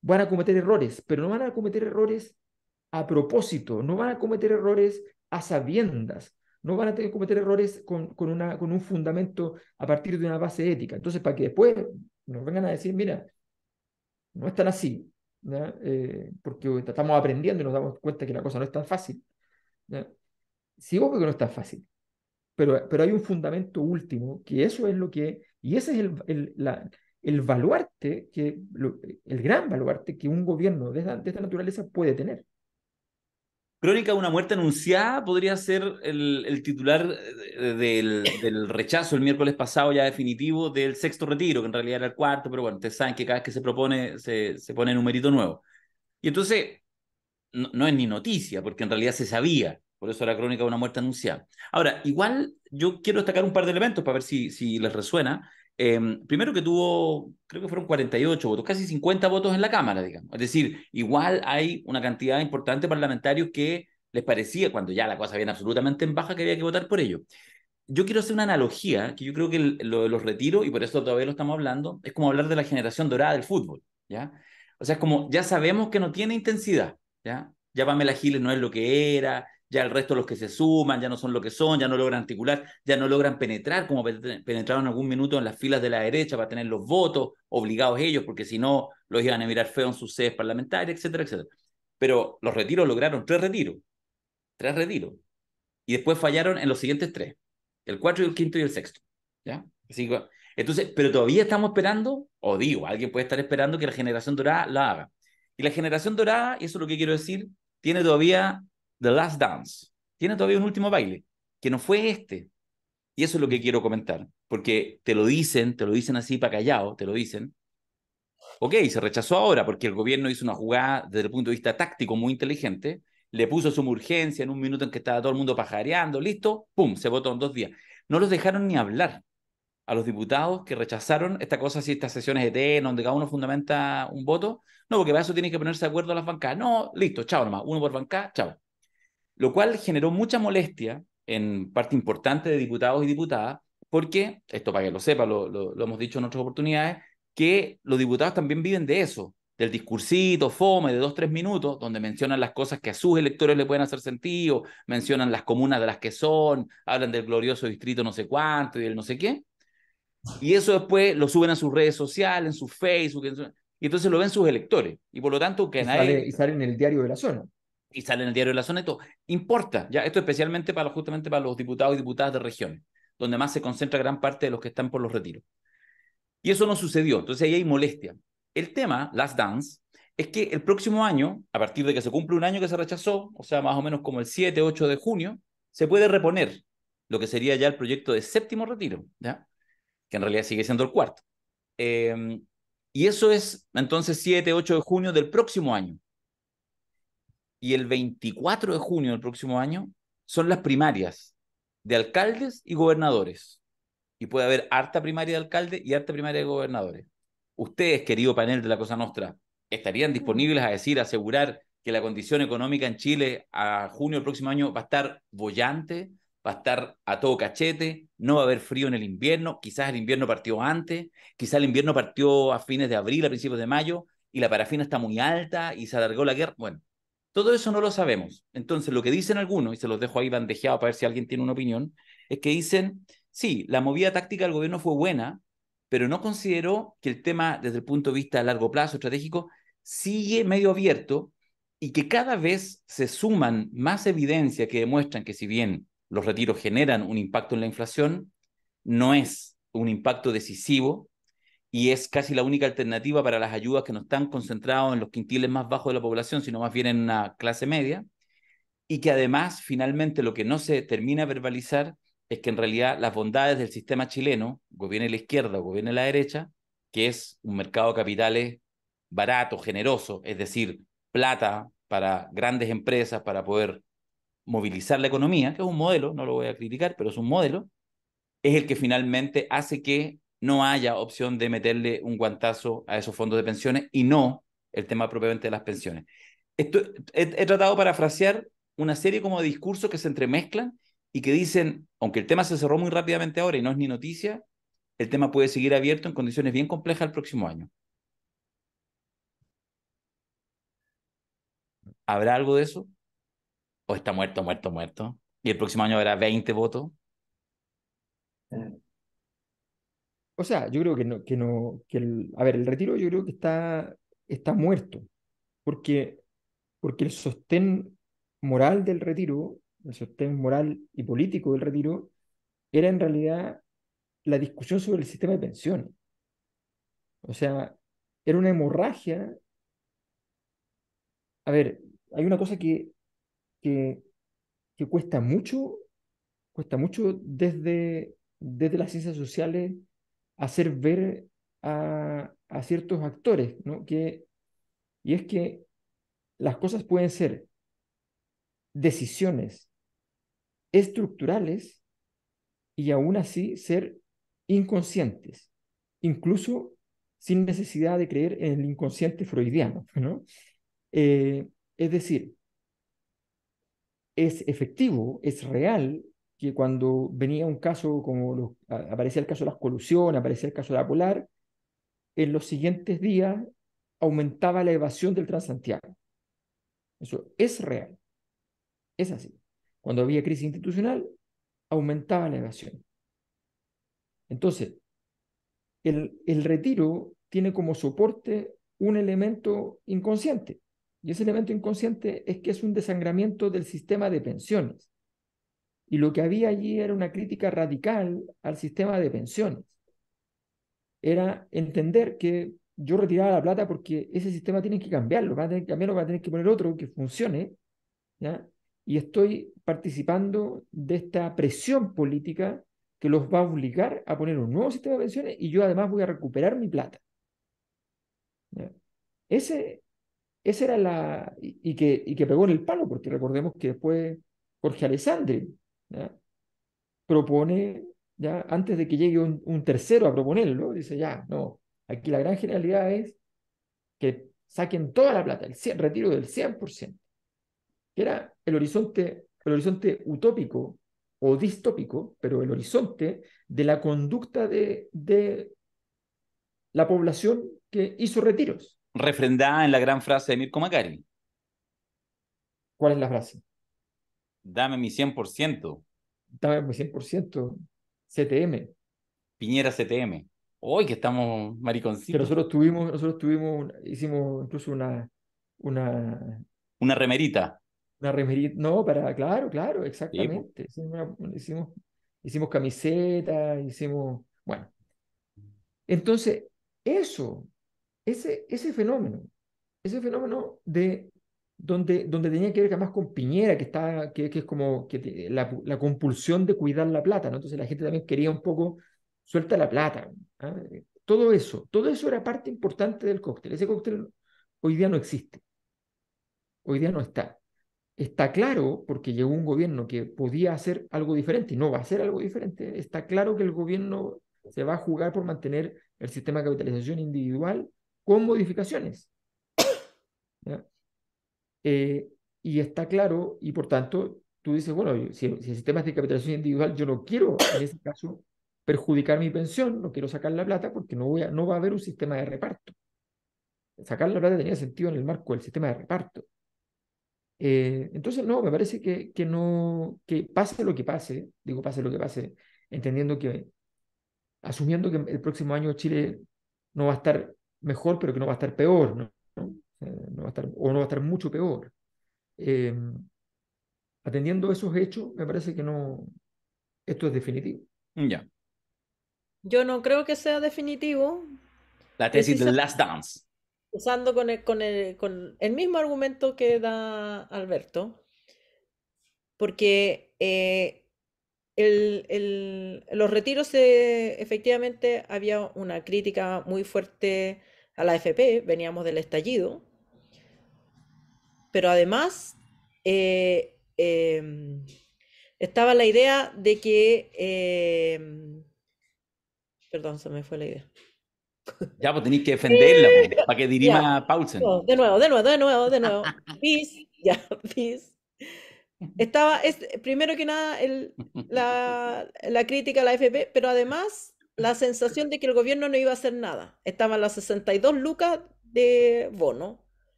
C: van a cometer errores, pero no van a cometer errores a propósito, no van a cometer errores a sabiendas, no van a tener que cometer errores con, con, una, con un fundamento a partir de una base ética. Entonces, para que después nos vengan a decir, mira, no es tan así, eh, porque estamos aprendiendo y nos damos cuenta que la cosa no es tan fácil. Sí, obvio que no es tan fácil, pero, pero hay un fundamento último, que eso es lo que, y ese es el, el, la, el baluarte, que, el gran baluarte que un gobierno de, de esta naturaleza puede tener.
A: Crónica de una muerte anunciada podría ser el, titular del, rechazo el miércoles pasado ya definitivo del sexto retiro, que en realidad era el cuarto, pero bueno, ustedes saben que cada vez que se propone se, se pone numerito nuevo. Y entonces, no, no, es ni noticia, porque en realidad se sabía, por eso era crónica de una muerte anunciada. Ahora, igual yo quiero destacar un par de elementos para ver si, si les resuena. Em, primero que tuvo, creo que fueron 48 votos, casi 50 votos en la Cámara, digamos. Es decir, igual hay una cantidad importante de parlamentarios que les parecía, cuando ya la cosa viene absolutamente en baja, que había que votar por ello. Yo quiero hacer una analogía, que yo creo que lo de los retiros, y por eso todavía lo estamos hablando, es como hablar de la generación dorada del fútbol, ¿ya? O sea, es como, ya sabemos que no tiene intensidad, ¿ya? Ya Pamela Giles no es lo que era, ya el resto de los que se suman ya no son lo que son, ya no logran articular, ya no logran penetrar como penetraron algún minuto en las filas de la derecha para tener los votos, obligados ellos, porque si no los iban a mirar feo en sus sedes parlamentarias, etcétera, etcétera. Pero los retiros lograron tres retiros, tres retiros, y después fallaron en los siguientes tres, el cuarto, el quinto y el sexto. ¿ya? entonces, pero todavía estamos esperando, o digo, alguien puede estar esperando que la generación dorada la haga. Y la generación dorada, y eso es lo que quiero decir, tiene todavía The Last Dance tiene todavía un último baile, que no fue este. Y eso es lo que quiero comentar, porque te lo dicen, te lo dicen así para callado, te lo dicen. Ok, se rechazó ahora porque el gobierno hizo una jugada desde el punto de vista táctico muy inteligente, le puso su urgencia en un minuto en que estaba todo el mundo pajareando, listo, ¡pum!, se votó en dos días. No los dejaron ni hablar a los diputados que rechazaron esta cosa, así, estas sesiones de TN, donde cada uno fundamenta un voto. No, porque para eso tienes que ponerse de acuerdo a las bancadas. No, listo, chao nomás, uno por bancada, chao lo cual generó mucha molestia en parte importante de diputados y diputadas, porque, esto para que lo sepa, lo, hemos dicho en otras oportunidades, que los diputados también viven de eso, del discursito, fome, de dos, tres minutos, donde mencionan las cosas que a sus electores le pueden hacer sentido, mencionan las comunas de las que son, hablan del glorioso distrito no sé cuánto y del no sé qué. Y eso después lo suben a sus redes sociales, en su Facebook, y entonces lo ven sus electores. Y por lo tanto, que nadie...
C: y en el diario de la zona
A: y sale en el diario de la zona esto Importa, ya esto especialmente para justamente para los diputados y diputadas de regiones, donde más se concentra gran parte de los que están por los retiros. Y eso no sucedió, entonces ahí hay molestia. El tema, Last Dance, es que el próximo año, a partir de que se cumple un año que se rechazó, o sea, más o menos como el 7, 8 de junio, se puede reponer lo que sería ya el proyecto de séptimo retiro, ¿ya? que en realidad sigue siendo el cuarto. Em, y eso es entonces 7, 8 de junio del próximo año y el 24 de junio del próximo año son las primarias de alcaldes y gobernadores. Y puede haber harta primaria de alcaldes y harta primaria de gobernadores. Ustedes, querido panel de la Cosa Nostra, ¿estarían disponibles a decir, asegurar que la condición económica en Chile a junio del próximo año va a estar bollante, va a estar a todo cachete, no va a haber frío en el invierno, quizás el invierno partió antes, quizás el invierno partió a fines de abril, a principios de mayo, y la parafina está muy alta y se alargó la guerra. Bueno, todo eso no lo sabemos. Entonces, lo que dicen algunos, y se los dejo ahí bandejeados para ver si alguien tiene una opinión, es que dicen, sí, la movida táctica del gobierno fue buena, pero no consideró que el tema desde el punto de vista a largo plazo estratégico sigue medio abierto y que cada vez se suman más evidencia que demuestran que si bien los retiros generan un impacto en la inflación, no es un impacto decisivo y es casi la única alternativa para las ayudas que no están concentradas en los quintiles más bajos de la población, sino más bien en una clase media, y que además finalmente lo que no se termina de verbalizar es que en realidad las bondades del sistema chileno, gobierne la izquierda o gobierne la derecha, que es un mercado de capitales barato, generoso, es decir, plata para grandes empresas para poder movilizar la economía, que es un modelo, no lo voy a criticar, pero es un modelo, es el que finalmente hace que no haya opción de meterle un guantazo a esos fondos de pensiones y no el tema propiamente de las pensiones. Esto, he, tratado de parafrasear una serie como de discursos que se entremezclan y que dicen, aunque el tema se cerró muy rápidamente ahora y no es ni noticia, el tema puede seguir abierto en condiciones bien complejas el próximo año. ¿Habrá algo de eso? ¿O está muerto, muerto, muerto? ¿Y el próximo año habrá 20 votos?
C: Eh, o sea, yo creo que no, que no, que el, a ver, el retiro yo creo que está, está muerto, porque, porque el sostén moral del retiro, el sostén moral y político del retiro, era en realidad la discusión sobre el sistema de pensiones. O sea, era una hemorragia. A ver, hay una cosa que, que, que cuesta mucho, cuesta mucho desde, desde las ciencias sociales hacer ver a, ciertos actores, ¿no? Que, y es que las cosas pueden ser decisiones estructurales y aún así ser inconscientes, incluso sin necesidad de creer en el inconsciente freudiano. ¿no? Eh, es decir, es efectivo, es real que cuando venía un caso como aparecía el caso de las colusiones, aparecía el caso de la polar, en los siguientes días aumentaba la evasión del Transantiago. Eso es real. Es así. Cuando había crisis institucional, aumentaba la evasión. Entonces, el, el retiro tiene como soporte un elemento inconsciente. Y ese elemento inconsciente es que es un desangramiento del sistema de pensiones. Y lo que había allí era una crítica radical al sistema de pensiones. Era entender que yo retiraba la plata porque ese sistema tiene que cambiarlo, va a tener que cambiarlo, va a tener que poner otro que funcione, y estoy participando de esta presión política que los va a obligar a poner un nuevo sistema de pensiones y yo además voy a recuperar mi plata. Ese, ese era la... Y, que, y que pegó en el palo, porque recordemos que después Jorge Alessandri propone, ya antes de que llegue un, tercero a proponerlo, dice, ya, no, aquí la gran generalidad es que saquen toda la plata, el retiro del 100%, que era el horizonte, el horizonte utópico o distópico, pero el horizonte de la conducta de, de la población que hizo retiros.
A: Refrendada en la gran frase de Mirko Macari.
C: ¿Cuál es la frase?
A: Dame mi 100%.
C: Dame mi 100%.
A: CTM. Piñera CTM. Hoy que estamos mariconcitos. Que nosotros
C: tuvimos, nosotros tuvimos, hicimos incluso una, una...
A: Una remerita.
C: Una remerita, no, para, claro, claro, exactamente. Pues. hicimos, hicimos, camisetas, hicimos, bueno. Entonces, eso, ese, ese fenómeno, ese fenómeno de donde, tenía que ver además con Piñera, que, está, que, es como la, compulsión de cuidar la plata, ¿no? Entonces la gente también quería un poco, suelta la plata. ¿ah? Todo eso, todo eso era parte importante del cóctel. Ese cóctel hoy día no existe. Hoy día no está. Está claro, porque llegó un gobierno que podía hacer algo diferente y no va a hacer algo diferente. Está claro que el gobierno se va a jugar por mantener el sistema de capitalización individual con modificaciones. ¿Ya? Eh, y está claro, y por tanto, tú dices, bueno, si, el sistema es de capitalización individual, yo no quiero, en ese caso, perjudicar mi pensión, no quiero sacar la plata porque no, voy no va a haber un sistema de reparto. Sacar la plata tenía sentido en el marco del sistema de reparto. Eh, entonces, no, me parece que, que no, que pase lo que pase, digo pase lo que pase, entendiendo que, asumiendo que el próximo año Chile no va a estar mejor, pero que no va a estar peor, ¿no? Eh, no va a estar, o no va a estar mucho peor. Eh, atendiendo esos hechos, me parece que no, esto es definitivo.
A: Ya.
B: Yo no creo que sea definitivo. La tesis de
A: Last Dance.
B: Usando con el, con, el, con el mismo argumento que da Alberto, porque eh, el, el, los retiros, efectivamente, había una crítica muy fuerte a la AFP, veníamos del estallido, pero además eh, em, estaba la idea de que... Em, perdón, se me fue la idea.
A: Ya, pues tenéis que defenderla pues, para que dirima
B: Paulsen. de nuevo, de nuevo, de nuevo, de nuevo. Peace, ya, peace. Estaba, primero que nada, la, la crítica a la FP, pero además la sensación de que el gobierno no iba a hacer nada. Estaban las 62 lucas de bono,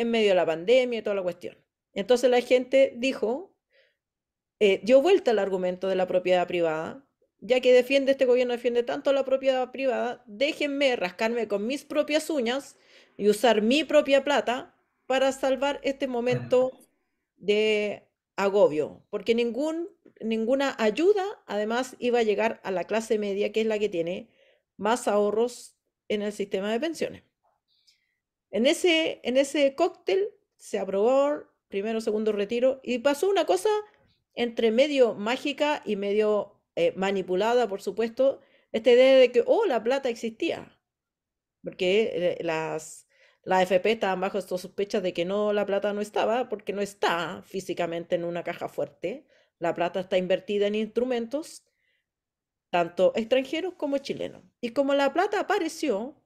B: en medio de la pandemia y toda la cuestión. Entonces la gente dijo, eh, dio vuelta al argumento de la propiedad privada, ya que defiende este gobierno, defiende tanto la propiedad privada, déjenme rascarme con mis propias uñas y usar mi propia plata para salvar este momento de agobio, porque ningún, ninguna ayuda además iba a llegar a la clase media, que es la que tiene más ahorros en el sistema de pensiones. En ese, en ese cóctel se aprobó primero, segundo retiro y pasó una cosa entre medio mágica y medio eh, manipulada, por supuesto, esta idea de que, oh, la plata existía, porque eh, las, la FP estaban bajo esta sospecha de que no, la plata no estaba, porque no está físicamente en una caja fuerte. La plata está invertida en instrumentos, tanto extranjeros como chilenos. Y como la plata apareció,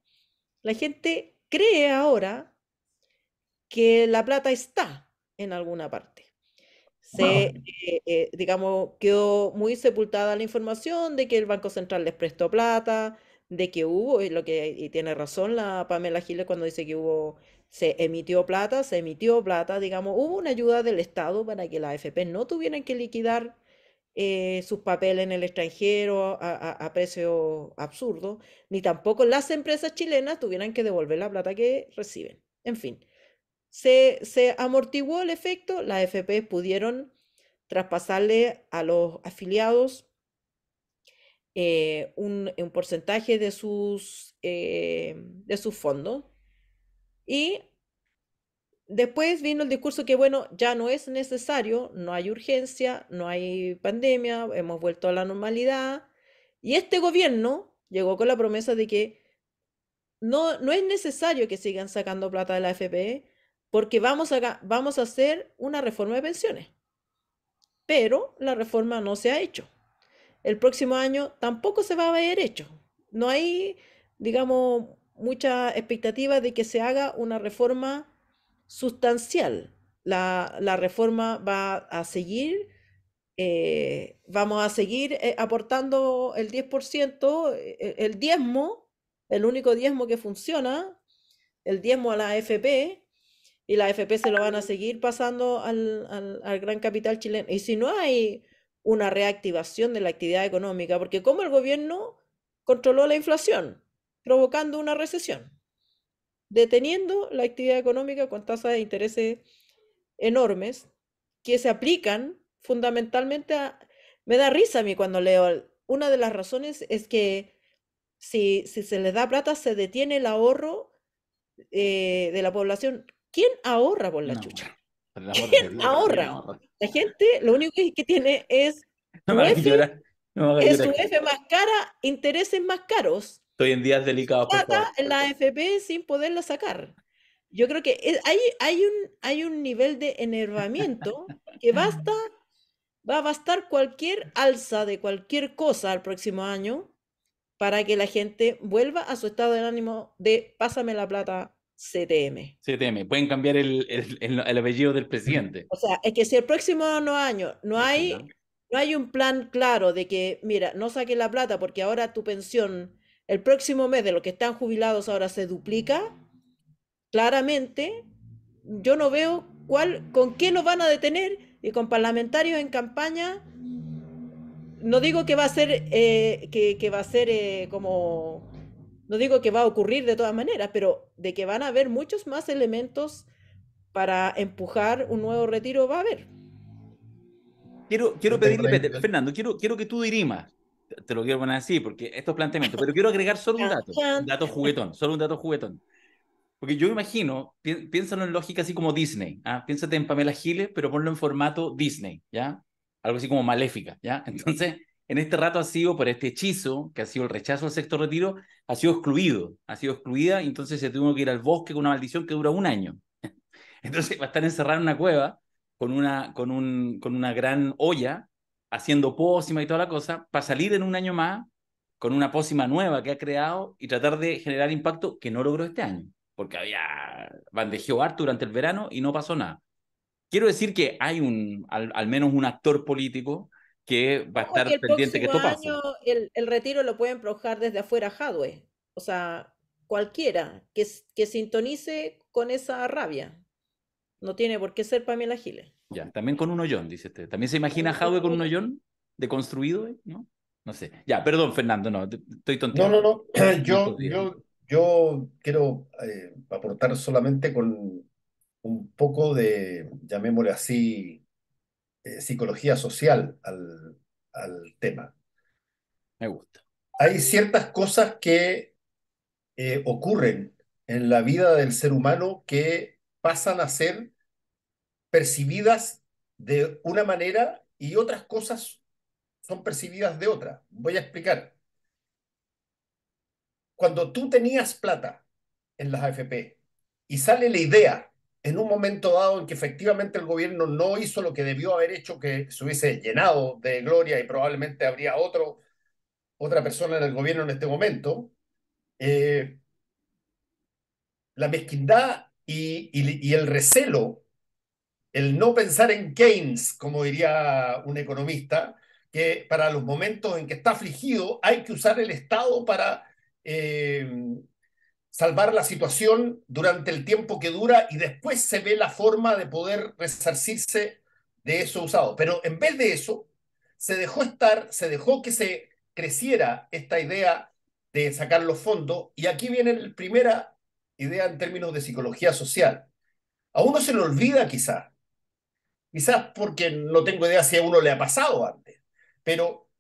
B: la gente cree ahora que la plata está en alguna parte. Se, eh, eh, digamos, quedó muy sepultada la información de que el Banco Central les prestó plata, de que hubo, y lo que tiene razón la Pamela Giles cuando dice que hubo, se emitió plata, se emitió plata, digamos, hubo una ayuda del Estado para que la AFP no tuvieran que liquidar eh, sus papeles en el extranjero a, precio absurdo, ni tampoco las empresas chilenas tuvieran que devolver la plata que reciben. En fin, se, amortiguó el efecto, las FP pudieron traspasarle a los afiliados eh, un, porcentaje de sus, eh, de sus fondos y Después vino el discurso que, bueno, ya no es necesario, no hay urgencia, no hay pandemia, hemos vuelto a la normalidad. Y este gobierno llegó con la promesa de que no, no es necesario que sigan sacando plata de la FPE porque vamos a, vamos a hacer una reforma de pensiones. Pero la reforma no se ha hecho. El próximo año tampoco se va a haber hecho. No hay, digamos, mucha expectativa de que se haga una reforma sustancial. La, la reforma va a seguir, eh, vamos a seguir eh, aportando el 10%, eh, el, diezmo, el único diezmo que funciona, el diezmo a la AFP, y la AFP se lo van a seguir pasando al gran capital chileno. Y si no hay una reactivación de la actividad económica, porque como el gobierno controló la inflación, provocando una recesión deteniendo la actividad económica con tasas de intereses enormes que se aplican fundamentalmente a... Me da risa a mí cuando leo. Una de las razones es que si, se les da plata se detiene el ahorro eh, de la población. ¿Quién ahorra por la chucha? ¿Quién ahorra? La gente lo único que tiene es...
A: No F es
B: más cara, intereses más caros.
A: Estoy en días delicados. delicado.
B: La AFP sin poderla sacar. Yo creo que hay, hay, un, hay un nivel de enervamiento que basta, va a bastar cualquier alza de cualquier cosa al próximo año para que la gente vuelva a su estado de ánimo de pásame la plata CTM.
A: CTM, pueden cambiar el, el, el, el apellido del presidente.
B: O sea, es que si el próximo año no hay, no hay un plan claro de que, mira, no saque la plata porque ahora tu pensión el próximo mes de los que están jubilados ahora se duplica, claramente yo no veo cuál, con qué lo van a detener y con parlamentarios en campaña. No digo que va a ser, eh, que, va a ser eh, como, no digo que va a ocurrir de todas maneras, pero de que van a haber muchos más elementos para empujar un nuevo retiro va a haber.
A: Quiero, quiero pedirle, Fernando, quiero, quiero que tú dirimas, te lo quiero poner así, porque esto es planteamiento, pero quiero agregar solo un dato, un dato juguetón, solo un dato juguetón. Porque yo imagino, piénsalo en lógica así como Disney, ¿ah? piénsate en Pamela Giles, pero ponlo en formato Disney, ¿ya? Algo así como maléfica, ¿ya? Entonces, en este rato ha sido, por este hechizo, que ha sido el rechazo al sexto retiro, ha sido excluido, ha sido excluida, y entonces se tuvo que ir al bosque con una maldición que dura un año. Entonces va a estar encerrada en una cueva con una, con un, con una gran olla haciendo pócima y toda la cosa, para salir en un año más con una pócima nueva que ha creado y tratar de generar impacto que no logró este año, porque había bandejeó harto durante el verano y no pasó nada. Quiero decir que hay un, al, menos un actor político que va a estar pendiente que esto pase.
B: el, retiro lo pueden projar desde afuera Hadwe, o sea, cualquiera que, que sintonice con esa rabia. No tiene por qué ser Pamela Giles.
A: Ya, también con un hoyón, dice usted. ¿También se imagina Jadwe con un hoyón deconstruido? Eh, ¿No? no sé. Ya, perdón, Fernando, no, estoy tontito. No, no,
D: no. Yo,
A: yo, quiero eh,
D: aportar solamente con un poco de, llamémosle así, eh, psicología social al, al, tema. Me gusta. Hay ciertas cosas que ocurren en la vida del ser humano que pasan a ser percibidas de una manera y otras cosas son percibidas de otra. Voy a explicar. Cuando tú tenías plata en las AFP y sale la idea en un momento dado en que efectivamente el gobierno no hizo lo que debió haber hecho, que se hubiese llenado de gloria y probablemente habría otro, otra persona en el gobierno en este momento, eh, la mezquindad y el recelo el no pensar en Keynes, como diría un economista, que para los momentos en que está afligido hay que usar el Estado para eh, salvar la situación durante el tiempo que dura y después se ve la forma de poder resarcirse de eso usado. Pero en vez de eso, se dejó estar, se dejó que se creciera esta idea de sacar los fondos y aquí viene la primera idea en términos de psicología social. A uno se le olvida quizá Quizás porque no tengo idea si a uno le ha pasado antes, pero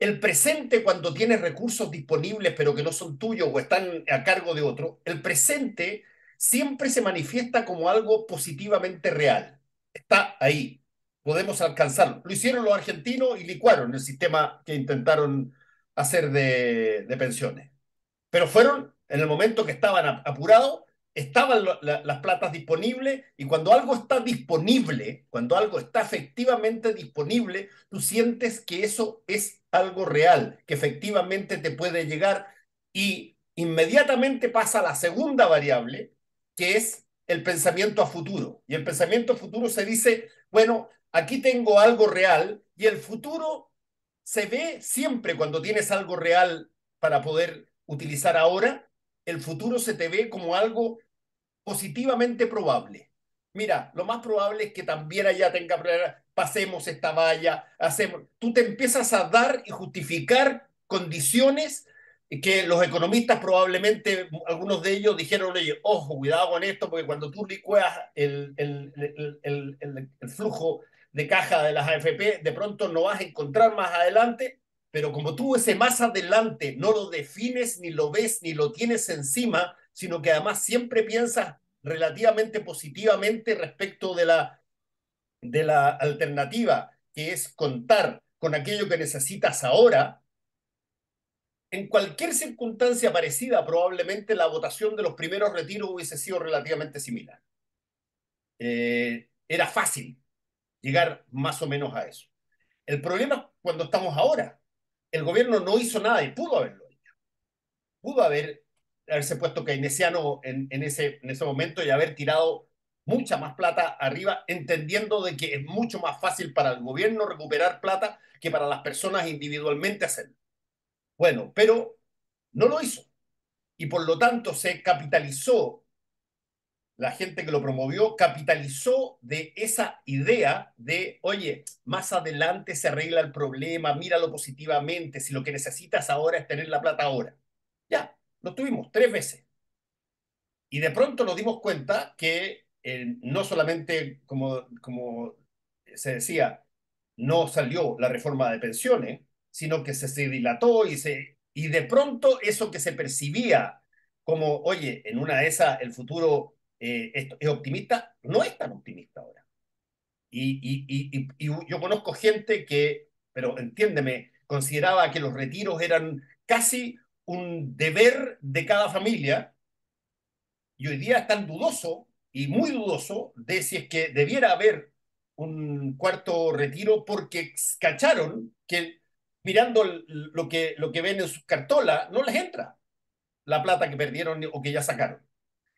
D: el presente cuando tienes recursos disponibles pero que no son tuyos o están a cargo de otro, el presente siempre se manifiesta como algo positivamente real. Está ahí, podemos alcanzarlo. Lo hicieron los argentinos y licuaron el sistema que intentaron hacer de, de pensiones. Pero fueron en el momento que estaban apurados estaban las platas disponibles y cuando algo está disponible, cuando algo está efectivamente disponible, tú sientes que eso es algo real, que efectivamente te puede llegar y inmediatamente pasa la segunda variable, que es el pensamiento a futuro. Y el pensamiento a futuro se dice, bueno, aquí tengo algo real y el futuro se ve siempre cuando tienes algo real para poder utilizar ahora el futuro se te ve como algo positivamente probable. Mira, lo más probable es que también allá tenga problemas, pasemos esta valla, hacemos. Tú te empiezas a dar y justificar condiciones que los economistas probablemente, algunos de ellos dijeron, ojo, cuidado con esto, porque cuando tú licuas el, el, el, el, flujo de caja de las AFP, de pronto no vas a encontrar más adelante pero como tú ese más adelante no lo defines, ni lo ves, ni lo tienes encima, sino que además siempre piensas relativamente positivamente respecto de la, de la alternativa, que es contar con aquello que necesitas ahora, en cualquier circunstancia parecida, probablemente la votación de los primeros retiros hubiese sido relativamente similar. Eh, era fácil llegar más o menos a eso. El problema es cuando estamos ahora, el gobierno no hizo nada y pudo haberlo hecho. Pudo haber, haberse puesto keynesiano en, ese, en ese momento y haber tirado mucha más plata arriba, entendiendo de que es mucho más fácil para el gobierno recuperar plata que para las personas individualmente hacerlo. Bueno, pero no lo hizo. Y por lo tanto se capitalizó la gente que lo promovió capitalizó de esa idea de, oye, más adelante se arregla el problema, míralo positivamente, si lo que necesitas ahora es tener la plata ahora. Ya, lo tuvimos tres veces. Y de pronto nos dimos cuenta que eh, no solamente, como, como se decía, no salió la reforma de pensiones, sino que se, dilató y, se, y de pronto eso que se percibía como, oye, en una de esas el futuro eh, es optimista, no es tan optimista ahora. Y, yo conozco gente que, pero entiéndeme, consideraba que los retiros eran casi un deber de cada familia y hoy día tan dudoso y muy dudoso de si es que debiera haber un cuarto retiro porque cacharon que mirando lo que, lo que ven en sus cartolas no les entra la plata que perdieron o que ya sacaron.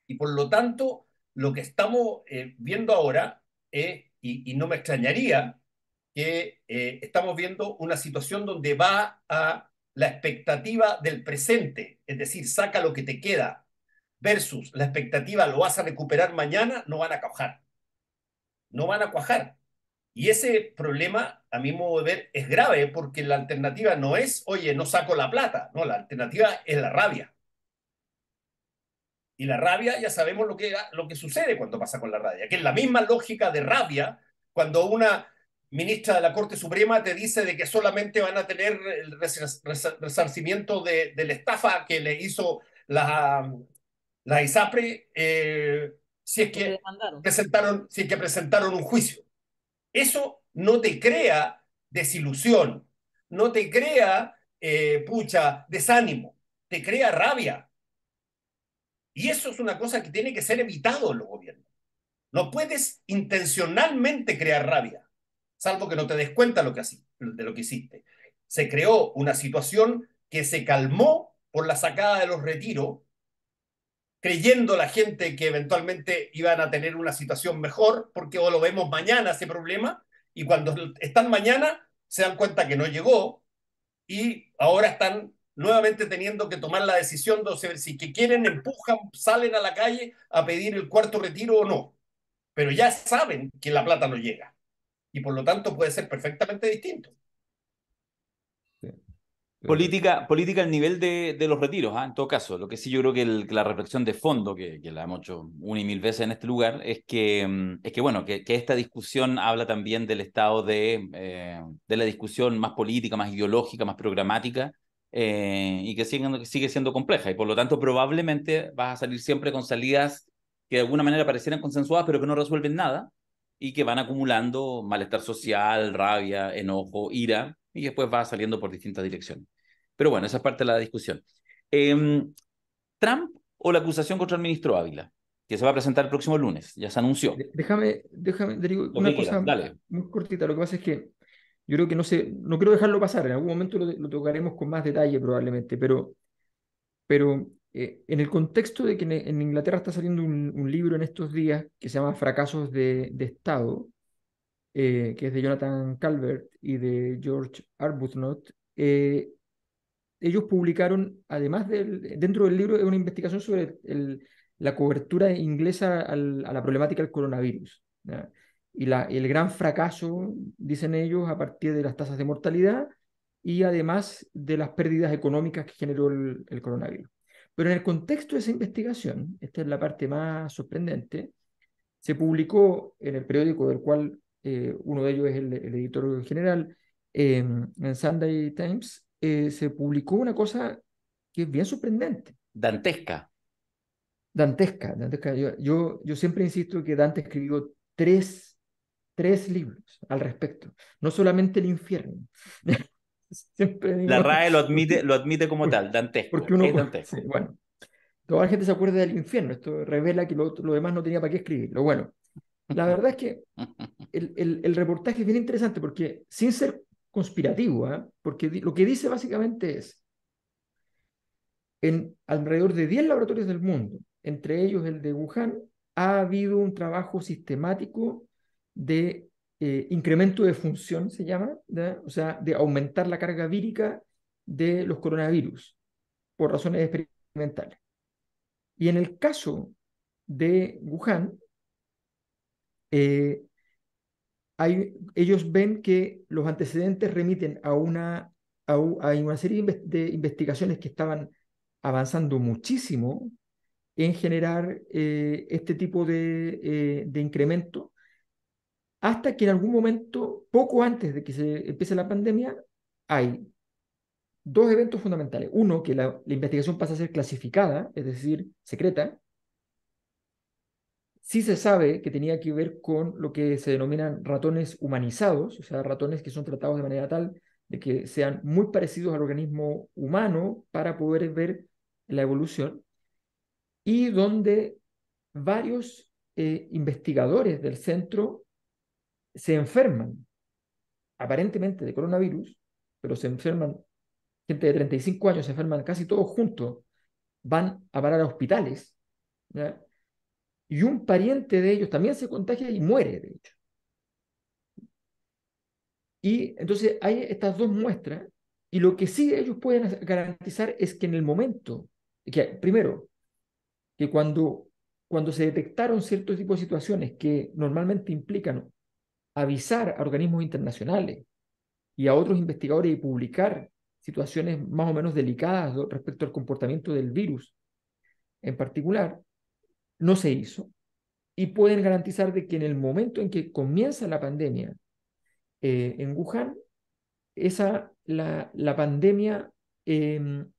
D: Y por lo tanto, lo que estamos eh, viendo ahora, eh, y, no me extrañaría, que eh, estamos viendo una situación donde va a la expectativa del presente, es decir, saca lo que te queda, versus la expectativa lo vas a recuperar mañana, no van a cuajar. No van a cuajar. Y ese problema, a mi modo de ver, es grave porque la alternativa no es, oye, no saco la plata, no, la alternativa es la rabia. Y la rabia, ya sabemos lo que, lo que sucede cuando pasa con la rabia, que es la misma lógica de rabia cuando una ministra de la Corte Suprema te dice de que solamente van a tener el resarcimiento de, la estafa que le hizo la, la ISAPRE eh, si, es que presentaron, que presentaron un juicio. Eso no te crea desilusión, no te crea, eh, pucha, desánimo, te crea rabia y eso es una cosa que tiene que ser evitado en los gobiernos. No puedes intencionalmente crear rabia, salvo que no te des cuenta lo que así, de lo que hiciste. Se creó una situación que se calmó por la sacada de los retiros, creyendo la gente que eventualmente iban a tener una situación mejor, porque o lo vemos mañana ese problema, y cuando están mañana se dan cuenta que no llegó, y ahora están nuevamente teniendo que tomar la decisión de si que quieren, empujan, salen a la calle a pedir el cuarto retiro o no. Pero ya saben que la plata no llega. Y por lo tanto puede ser perfectamente distinto.
A: Política, política al nivel de, los retiros, ¿ah? en todo caso. Lo que sí yo creo que, la reflexión de fondo, que, la hemos hecho una y mil veces en este lugar, es que, mm, es que bueno, que, esta discusión habla también del estado de, eh, de la discusión más política, más ideológica, más programática, eh, y que sigue, sigue siendo compleja. Y por lo tanto, probablemente vas a salir siempre con salidas que de alguna manera parecieran consensuadas, pero que no resuelven nada y que van acumulando malestar social, rabia, enojo, ira, y después va saliendo por distintas direcciones. Pero bueno, esa es parte de la discusión. Em, Trump o la acusación contra el ministro Ávila, que se va a presentar el próximo lunes, ya se anunció. Déjame, déjame, digo una cosa
C: muy cortita. Lo que pasa es que yo creo que no sé, no quiero dejarlo pasar, en algún momento lo, tocaremos con más detalle probablemente, pero, pero eh, en el contexto de que en, Inglaterra está saliendo un, libro en estos días que se llama Fracasos de, Estado, eh, que es de Jonathan Calvert y de George Arbuthnot, eh, ellos publicaron, además del, dentro del libro, una investigación sobre el, la cobertura inglesa a la problemática del coronavirus y la, el gran fracaso, dicen ellos, a partir de las tasas de mortalidad y además de las pérdidas económicas que generó el, coronavirus. Pero en el contexto de esa investigación, esta es la parte más sorprendente, se publicó en el periódico del cual eh, uno de ellos es el, editor general, em, en Sunday Times, eh, se publicó una cosa que es bien sorprendente.
A: Dantesca.
C: Dantesca, dantesca. Yo, yo, yo siempre insisto que Dante escribió tres tres libros al respecto, no solamente el infierno. la RAE lo
A: admite, lo admite como tal, dantesco. Porque uno, dantesco. bueno,
C: toda la gente se acuerda del infierno, esto revela que lo, demás no tenía para qué escribirlo. Bueno, la verdad es que el, reportaje es bien interesante porque sin ser conspirativo, ¿ah? porque lo que dice básicamente es, en alrededor de 10 laboratorios del mundo, entre ellos el de Wuhan, ha habido un trabajo sistemático de eh, incremento de función, se llama, o sea, de aumentar la carga vírica de los coronavirus por razones experimentales. Y en el caso de Wuhan, eh, ellos ven que los antecedentes remiten a una, a, una serie de investigaciones que estaban avanzando muchísimo en generar eh, este tipo de incremento hasta que en algún momento, poco antes de que se empiece la pandemia, hay dos eventos fundamentales. Uno, que la, investigación pasa a ser clasificada, es decir, secreta. Sí se sabe que tenía que ver con lo que se denominan ratones humanizados, o sea, ratones que son tratados de manera tal de que sean muy parecidos al organismo humano para poder ver la evolución, y donde varios eh, investigadores del centro se enferman aparentemente de coronavirus, pero se enferman, gente de 35 años se enferman casi todos juntos, van a parar a hospitales, y un pariente de ellos también se contagia y muere, de hecho. Y entonces hay estas dos muestras, y lo que sí ellos pueden garantizar es que en el momento, que primero, que cuando, cuando se detectaron ciertos tipos de situaciones que normalmente implican avisar a organismos internacionales y a otros investigadores y publicar situaciones más o menos delicadas respecto al comportamiento del virus en particular, no se hizo y pueden garantizar de que en el momento en que comienza la pandemia eh, en Wuhan, esa, la, la pandemia, em,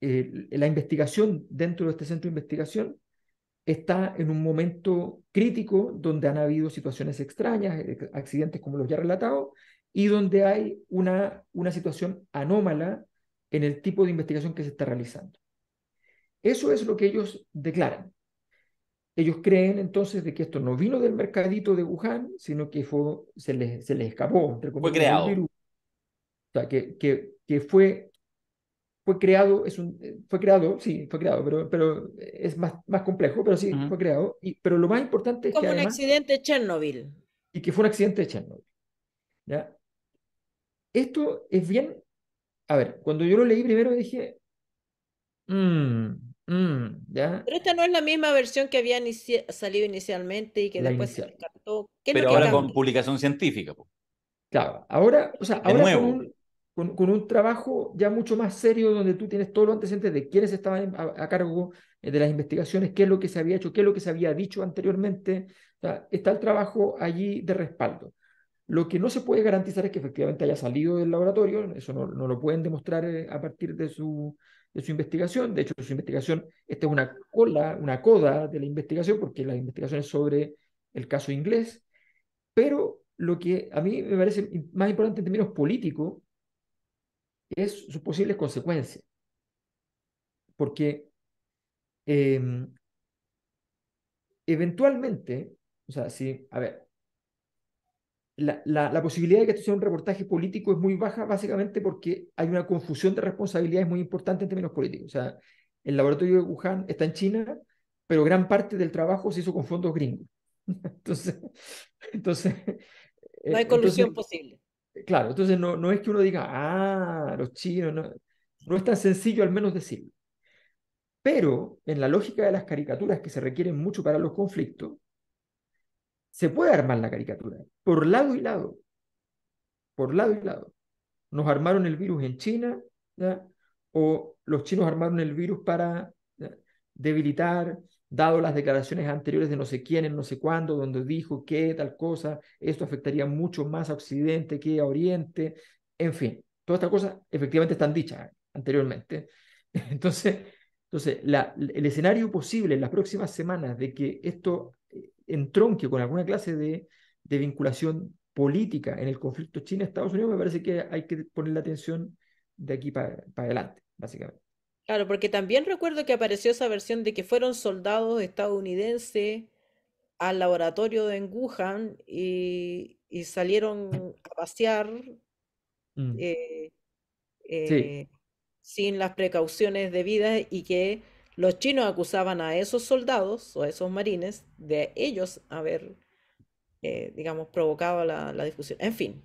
C: la investigación dentro de este centro de investigación está en un momento crítico donde han habido situaciones extrañas, eh, accidentes como los ya relatados, y donde hay una, una situación anómala en el tipo de investigación que se está realizando. Eso es lo que ellos declaran. Ellos creen entonces de que esto no vino del mercadito de Wuhan, sino que se, les, se escapó. Entre fue creado. O sea, que, que, que fue fue creado, es un, eh, fue creado, sí, fue creado, pero, pero es más, más complejo, pero sí, fue creado. Y, pero lo más importante es Como un
B: accidente de Chernobyl.
C: Y que fue un accidente de Chernobyl. ¿ya? Esto es bien. A ver, cuando yo lo leí primero dije. Mm, mm,
A: ¿ya?
B: Pero esta no es la misma versión que había salido inicialmente y que después se descartó. pero ahora con
A: publicación científica. Claro, ahora, o sea, nuevo
C: con, un trabajo ya mucho más serio donde tú tienes todo los antecedentes de quiénes estaban a, cargo eh, de las investigaciones, qué es lo que se había hecho, qué es lo que se había dicho anteriormente. O está el trabajo allí de respaldo. Lo que no se puede garantizar es que efectivamente haya salido del laboratorio, eso no, lo pueden demostrar eh, a partir de su, de su investigación. De hecho, su investigación, esta es una cola, una coda de la investigación, porque la investigación es sobre el caso inglés. Pero lo que a mí me parece más importante en términos políticos es sus posibles consecuencias. Porque em, eventualmente, o sea, si, a ver, la, posibilidad de que esto sea un reportaje político es muy baja, básicamente porque hay una confusión de responsabilidades muy importante en términos políticos. O sea, el laboratorio de Wuhan está en China, pero gran parte del trabajo se hizo con fondos gringos. Entonces, entonces no hay eh, colusión posible. Eh, claro, entonces no, no es que uno diga, ah, los chinos, no, no es tan sencillo al menos decirlo. Pero en la lógica de las caricaturas que se requieren mucho para los conflictos, se puede armar la caricatura por lado y lado. Por lado y lado. Nos armaron el virus en China, o los chinos armaron el virus para debilitar dado las declaraciones anteriores de no sé quién, en no sé cuándo, donde dijo que tal cosa, esto afectaría mucho más a Occidente que a Oriente, en fin, todas estas cosas efectivamente están dichas anteriormente. Entonces, entonces la, el escenario posible en las próximas semanas de que esto eh, entronque con alguna clase de, vinculación política en el conflicto China-Estados Unidos, me parece que hay que poner la atención de aquí para adelante, básicamente.
B: Claro, porque también recuerdo que apareció esa versión de que fueron soldados estadounidenses al laboratorio de Wuhan y, salieron a pasear mm. eh, eh, sin las precauciones debidas y que los chinos acusaban a esos soldados o a esos marines de ellos haber, eh, digamos, provocado la, la difusión. En fin.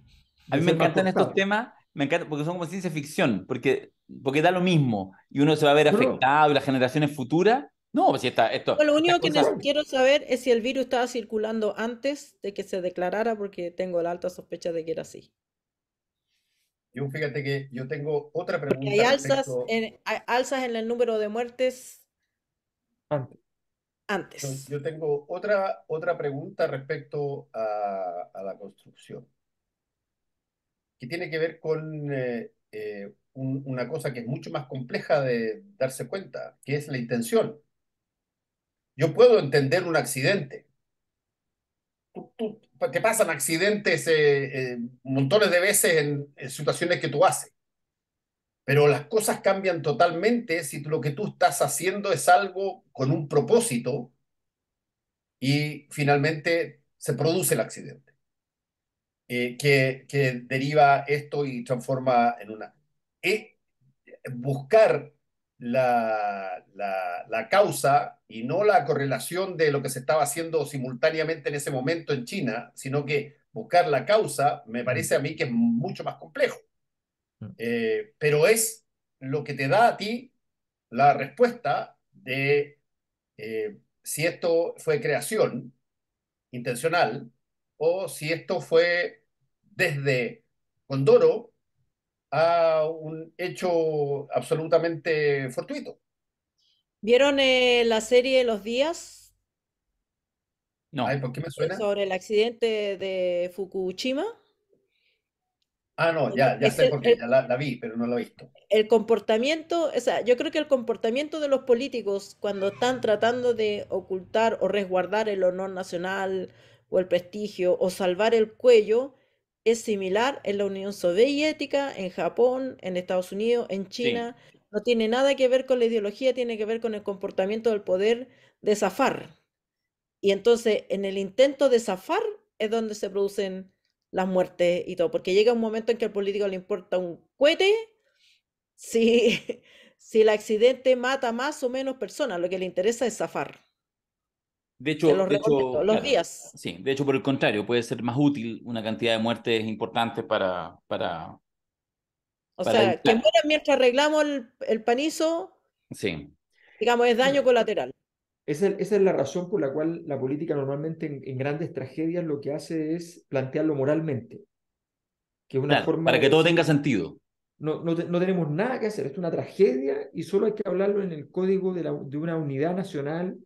A: A mí me encantan estos temas, me encanta porque son como ciencia ficción, porque porque da lo mismo y uno se va a ver afectado y las generaciones futuras. No, pues, si está, esto. lo único que
B: quiero saber es si el virus estaba circulando antes de que se declarara, porque tengo la alta sospecha de que era así.
A: Yo fíjate que
D: yo tengo otra pregunta. Hay alzas,
B: en, alzas en el número de muertes
D: antes. antes. Yo, tengo otra, otra pregunta respecto a, la construcción, que tiene que ver con eh, eh, una cosa que es mucho más compleja de darse cuenta, que es la intención. Yo puedo entender un accidente. te pasan accidentes eh, eh, montones de veces en, situaciones que tú haces. Pero las cosas cambian totalmente si lo que tú estás haciendo es algo con un propósito y finalmente se produce el accidente. Eh, que, que, deriva esto y transforma en una es buscar la, la, causa y no la correlación de lo que se estaba haciendo simultáneamente en ese momento en China, sino que buscar la causa me parece a mí que es mucho más complejo. Mm. Eh, pero es lo que te da a ti la respuesta de eh, si esto fue creación intencional o si esto fue desde Condoro a un hecho absolutamente fortuito.
B: ¿Vieron eh, la serie Los Días?
D: No. ¿Por qué me suena? Sobre
B: el accidente de Fukushima.
D: Ah, no, ya, ya sé por qué, ya la, la, vi,
B: pero no la he visto. El comportamiento, o sea, yo creo que el comportamiento de los políticos cuando están tratando de ocultar o resguardar el honor nacional o el prestigio o salvar el cuello es similar en la Unión Soviética, en Japón, en Estados Unidos, en China. No tiene nada que ver con la ideología, tiene que ver con el comportamiento del poder de zafar. Y entonces, en el intento de zafar es donde se producen las muertes y todo, porque llega un momento en que al político le importa un cohete si, si el accidente mata más o menos personas, lo que le interesa es zafar.
A: De hecho, los, días. Sí, de hecho, por el contrario, puede ser más útil una cantidad de muertes importantes para... para
B: o sea, que mueran mientras arreglamos el, panizo, sí. digamos, es daño colateral.
C: Esa, es la razón por la cual la política normalmente en, grandes tragedias lo que hace es plantearlo moralmente. Que una para que todo tenga sentido. No, no, tenemos nada que hacer, esto es una tragedia y solo hay que hablarlo en el código de, de una unidad nacional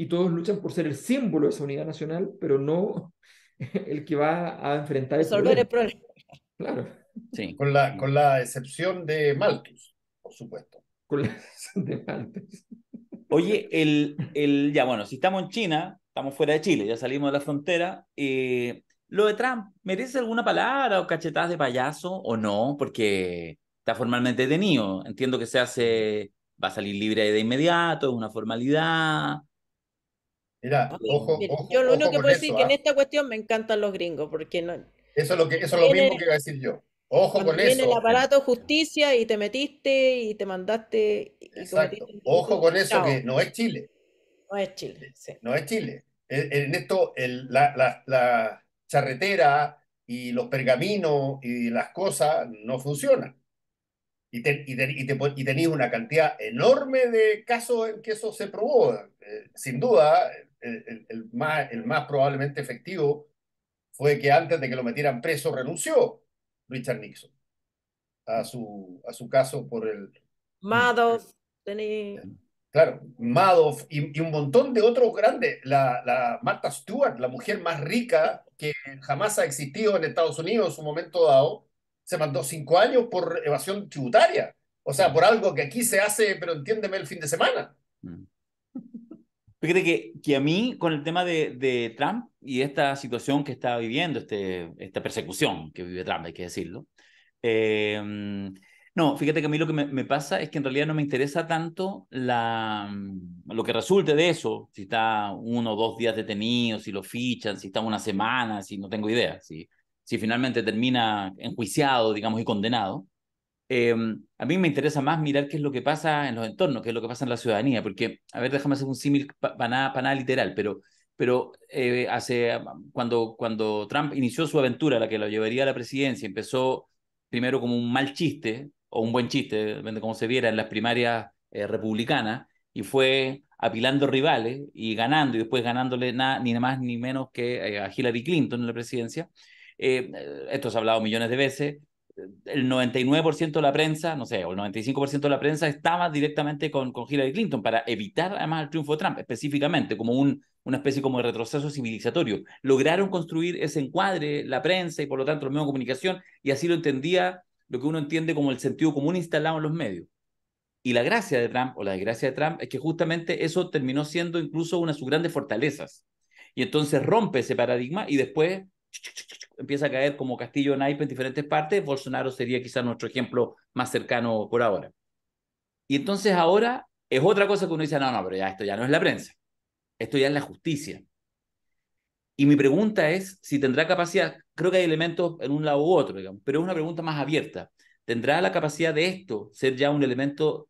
C: y todos luchan por ser el símbolo de esa unidad nacional, pero no el que va a enfrentar el problema. Claro.
D: Sí. Con, la, con la excepción de Malthus,
A: por supuesto. Con la
D: excepción de
A: Oye, el, el, ya bueno, si estamos en China, estamos fuera de Chile, ya salimos de la frontera. Eh, lo de Trump, ¿merece alguna palabra o cachetadas de payaso o no? Porque está formalmente detenido. Entiendo que se hace, va a salir libre de inmediato, es una formalidad. Ah, mira, ojo, Yo lo único que puedo decir es que en ¿ah?
B: esta cuestión me encantan los gringos, porque no. Eso es lo, mismo que iba a decir yo. Ojo con eso. Viene el aparato justicia y te metiste y te mandaste. Exacto. Ojo con eso, que no es Chile. No es Chile. Eh, no es
D: Chile. Eh, en esto, la, charretera y los pergaminos y las cosas no funcionan. Y, te, una cantidad enorme de casos en que eso se probó. Eh, sin duda, el, más, probablemente efectivo fue que antes de que lo metieran preso renunció Richard Nixon a su, caso por el... Madoff. Claro, Madoff y, un montón de otros grandes. La, la Martha Stewart, la mujer más rica que jamás ha existido en Estados Unidos en su momento dado, se mandó cinco años por evasión tributaria. O sea, por algo que aquí se hace, pero entiéndeme, el fin de semana.
A: Mm. Fíjate que, que a mí, con el tema de, de Trump y esta situación que está viviendo, este, esta persecución que vive Trump, hay que decirlo, em, no, fíjate que a mí lo que me, me, pasa es que en realidad no me interesa tanto la, mm, lo que resulte de eso, si está uno o dos días detenido, si lo fichan, si está una semana, si no tengo idea, si, si finalmente termina enjuiciado, digamos, y condenado. Em, a mí me interesa más mirar qué es lo que pasa en los entornos, qué es lo que pasa en la ciudadanía, porque, a ver, déjame hacer un símil para nada, literal, pero, pero eh, hace, ah, cuando, cuando Trump inició su aventura, la que lo llevaría a la presidencia, empezó primero como un mal chiste, o un buen chiste, depende de cómo se viera, en las primarias eh, republicanas, y fue apilando rivales y ganando, y después ganándole nada, ni más ni menos que eh, a Hillary Clinton en la presidencia. esto se ha hablado millones de veces el 99% de la prensa, no sé, o el 95% de la prensa estaba directamente con, con Hillary Clinton para evitar además el triunfo de Trump, específicamente, como un, una especie como de retroceso civilizatorio. Lograron construir ese encuadre, la prensa y por lo tanto los medios de comunicación, y así lo entendía lo que uno entiende como el sentido común instalado en los medios. Y la gracia de Trump, o la desgracia de Trump, es que justamente eso terminó siendo incluso una de sus grandes fortalezas. Y entonces rompe ese paradigma y después empieza a caer como castillo de en diferentes partes, Bolsonaro sería quizá nuestro ejemplo más cercano por ahora. Y entonces ahora es otra cosa que uno dice, no, no, pero ya esto ya no es la prensa, esto ya es la justicia. Y mi pregunta es si tendrá capacidad, creo que hay elementos en un lado u otro, pero es una pregunta más abierta. ¿Tendrá la capacidad de esto ser ya un elemento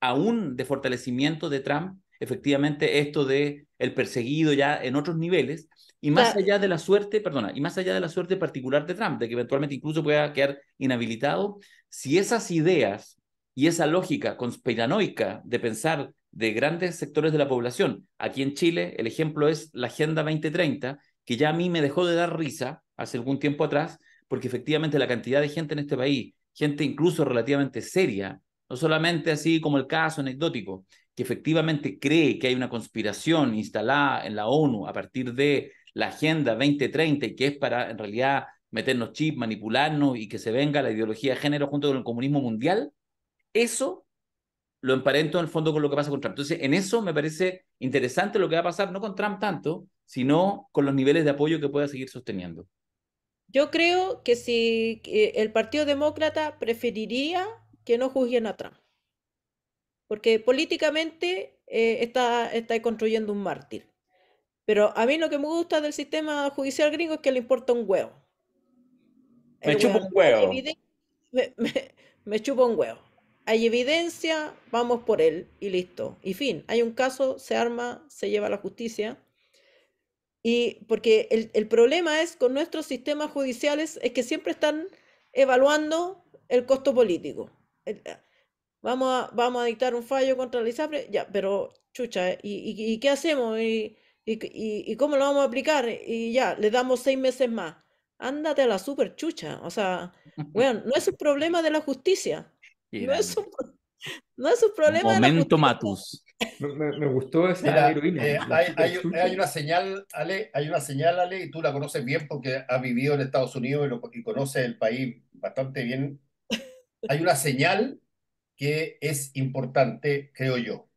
A: aún de fortalecimiento de Trump? Efectivamente, esto de el perseguido ya en otros niveles, y más allá de la suerte, perdona, y más allá de la suerte particular de Trump, de que eventualmente incluso pueda quedar inhabilitado, si esas ideas y esa lógica conspiranoica de pensar de grandes sectores de la población, aquí en Chile el ejemplo es la Agenda 2030, que ya a mí me dejó de dar risa hace algún tiempo atrás, porque efectivamente la cantidad de gente en este país, gente incluso relativamente seria, no solamente así como el caso anecdótico, que efectivamente cree que hay una conspiración instalada en la ONU a partir de la Agenda 2030, que es para en realidad meternos chips manipularnos y que se venga la ideología de género junto con el comunismo mundial, eso lo emparento en el fondo con lo que pasa con Trump. Entonces, en eso me parece interesante lo que va a pasar, no con Trump tanto, sino con los niveles de apoyo que pueda seguir sosteniendo.
B: Yo creo que si el Partido Demócrata preferiría que no juzguen a Trump, porque políticamente eh, está, está construyendo un mártir. Pero a mí lo que me gusta del sistema judicial gringo es que le importa un huevo. Me chupa un huevo. Me, un huevo. Hay evidencia, vamos por él y listo. Y fin, hay un caso, se arma, se lleva a la justicia. Y porque el, problema es con nuestros sistemas judiciales es que siempre están evaluando el costo político. Eh, vamos, a, vamos a dictar un fallo contra el ya, pero chucha, ¿y, y qué hacemos? ¿Y, ¿Y, cómo lo vamos a aplicar? Y ya, le damos seis meses más. Ándate a la super chucha. O sea, bueno, no es un problema de la justicia. No es, un, problema. Momento
A: de Matus. Me, me, gustó esa heroína. Eh, hay,
D: una señal, Ale, hay una señal, Ale, y tú la conoces bien porque has vivido en Estados Unidos y, lo, y conoces el país bastante bien. Hay una señal que es importante, creo yo.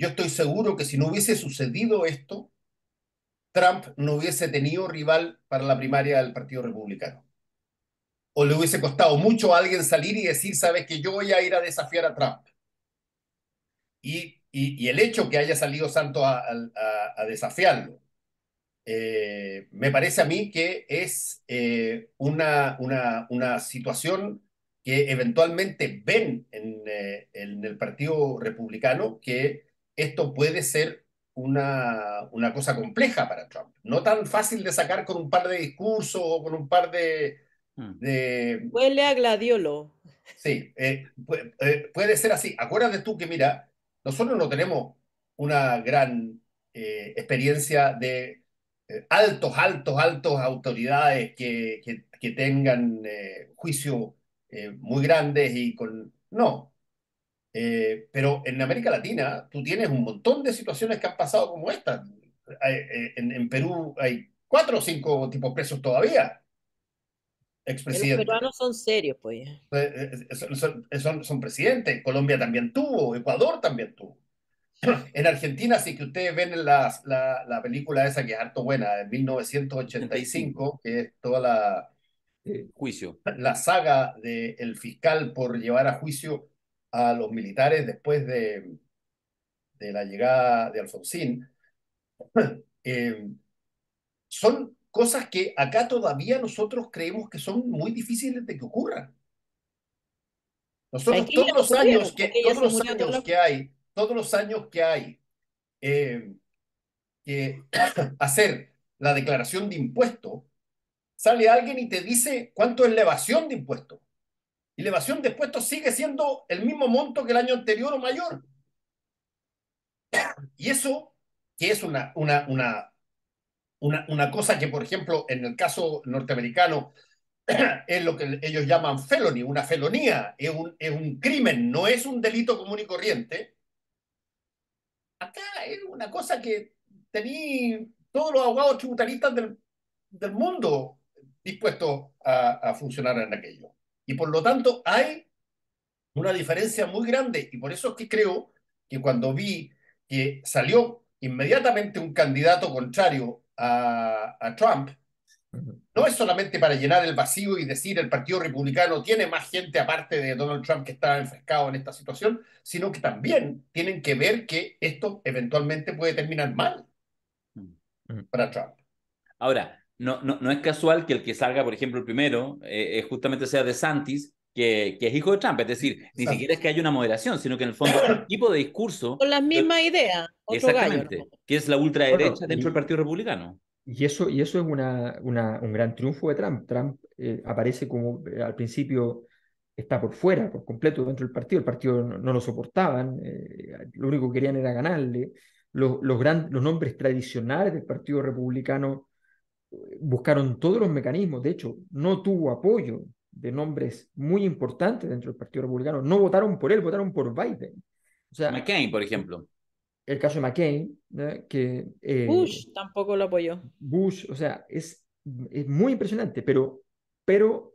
D: Yo estoy seguro que si no hubiese sucedido esto, Trump no hubiese tenido rival para la primaria del Partido Republicano. O le hubiese costado mucho a alguien salir y decir, sabes que yo voy a ir a desafiar a Trump. Y, el hecho que haya salido Santos a, desafiarlo, eh, me parece a mí que es eh, una, una, una, situación que eventualmente ven en, eh, en el Partido Republicano que esto puede ser una, una, cosa compleja para Trump. No tan fácil de sacar con un par de discursos o con un par de... Mm. de... Huele a gladiolo. Sí, eh, eh, puede, ser así. Acuérdate tú que, mira, nosotros no tenemos una gran eh, experiencia de altos, altos, altos autoridades que, que tengan juicios muy grandes y con... No, eh, pero en América Latina tú tienes un montón de situaciones que han pasado como esta. Eh, en, Perú hay cuatro o cinco tipos presos todavía. Los peruanos
B: son serios, pues. Eh,
D: son, son, presidentes. Colombia también tuvo, Ecuador también tuvo. En Argentina, si que ustedes ven la, la, película esa que es harto buena, de 1985, que es toda la. juicio. La saga del el fiscal por llevar a juicio a los militares después de, de la llegada de Alfonsín, eh, son cosas que acá todavía nosotros creemos que son muy difíciles de que ocurran. Nosotros todos los años que que hay, todos los años que hay eh, que hacer la declaración de impuesto, sale alguien y te dice cuánto es la evasión de impuestos. Y la evasión de impuestos sigue siendo el mismo monto que el año anterior o mayor. Y eso, que es una, una, una, una, cosa que, por ejemplo, en el caso norteamericano, es lo que ellos llaman felony, una felonía, es un, es un crimen, no es un delito común y corriente. Acá es una cosa que tenía todos los abogados tributaristas del, mundo dispuestos a funcionar en aquello. Y por lo tanto hay una diferencia muy grande. Y por eso es que creo que cuando vi que salió inmediatamente un candidato contrario a, Trump, no es solamente para llenar el vacío y decir el Partido Republicano tiene más gente aparte de Donald Trump que está enfrescado en esta situación, sino que también tienen que ver que esto eventualmente puede terminar mal
A: para Trump. Ahora, no, es casual que el que salga, por ejemplo, el primero, eh, eh, justamente sea de Santis, que, que, es hijo de Trump. Es decir, ni siquiera es que haya una moderación, sino que en el fondo el tipo de discurso... Con
B: la misma idea. exactamente,
A: que es la ultraderecha dentro del Partido Republicano.
C: Y eso, y eso es una, una, un gran triunfo de Trump. Trump eh, aparece como al principio está por fuera, por completo dentro del partido. El partido no, lo soportaban, lo único que querían era ganarle. Los, los, los nombres tradicionales del Partido Republicano buscaron todos los mecanismos, de hecho, no tuvo apoyo de nombres muy importantes dentro del Partido Republicano, no votaron por él, votaron por Biden.
A: McCain, por ejemplo.
C: El caso de McCain, que... Eh, Bush
B: tampoco lo apoyó.
C: Bush, o sea, es, es muy impresionante, pero, pero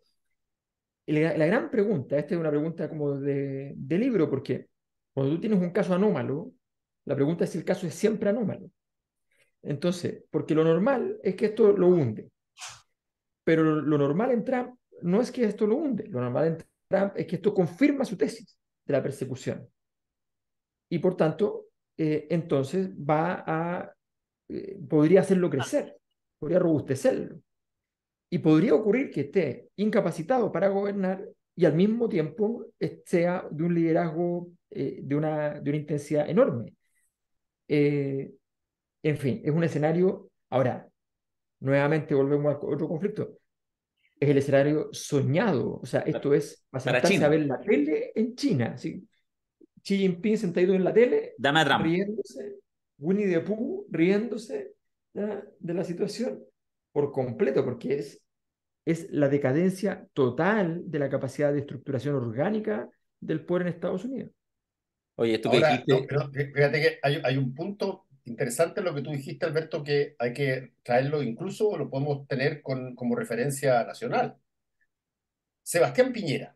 C: la, gran pregunta, esta es una pregunta como de, de libro, porque cuando tú tienes un caso anómalo, la pregunta es si el caso es siempre anómalo. Entonces, porque lo normal es que esto lo hunde. Pero lo normal en Trump no es que esto lo hunde. Lo normal en Trump es que esto confirma su tesis de la persecución. Y por tanto, eh, entonces va a, eh, podría hacerlo crecer, podría robustecerlo. Y podría ocurrir que esté incapacitado para gobernar y al mismo tiempo sea de un liderazgo eh, de, una, de una intensidad enorme. Eh, en fin, es un escenario, ahora, nuevamente volvemos a otro conflicto, es el escenario soñado, o sea, esto es para China. a ver la tele en China, ¿sí? Xi Jinping sentado en la tele, Dame riéndose, Winnie the Pooh riéndose de la situación por completo, porque es, es la decadencia total de la capacidad de estructuración orgánica
D: del poder en Estados Unidos.
A: Oye, esto que dijiste...
D: Eh, fíjate que hay, un punto interesante lo que tú dijiste, Alberto, que hay que traerlo incluso, lo podemos tener con, como referencia nacional. Sebastián Piñera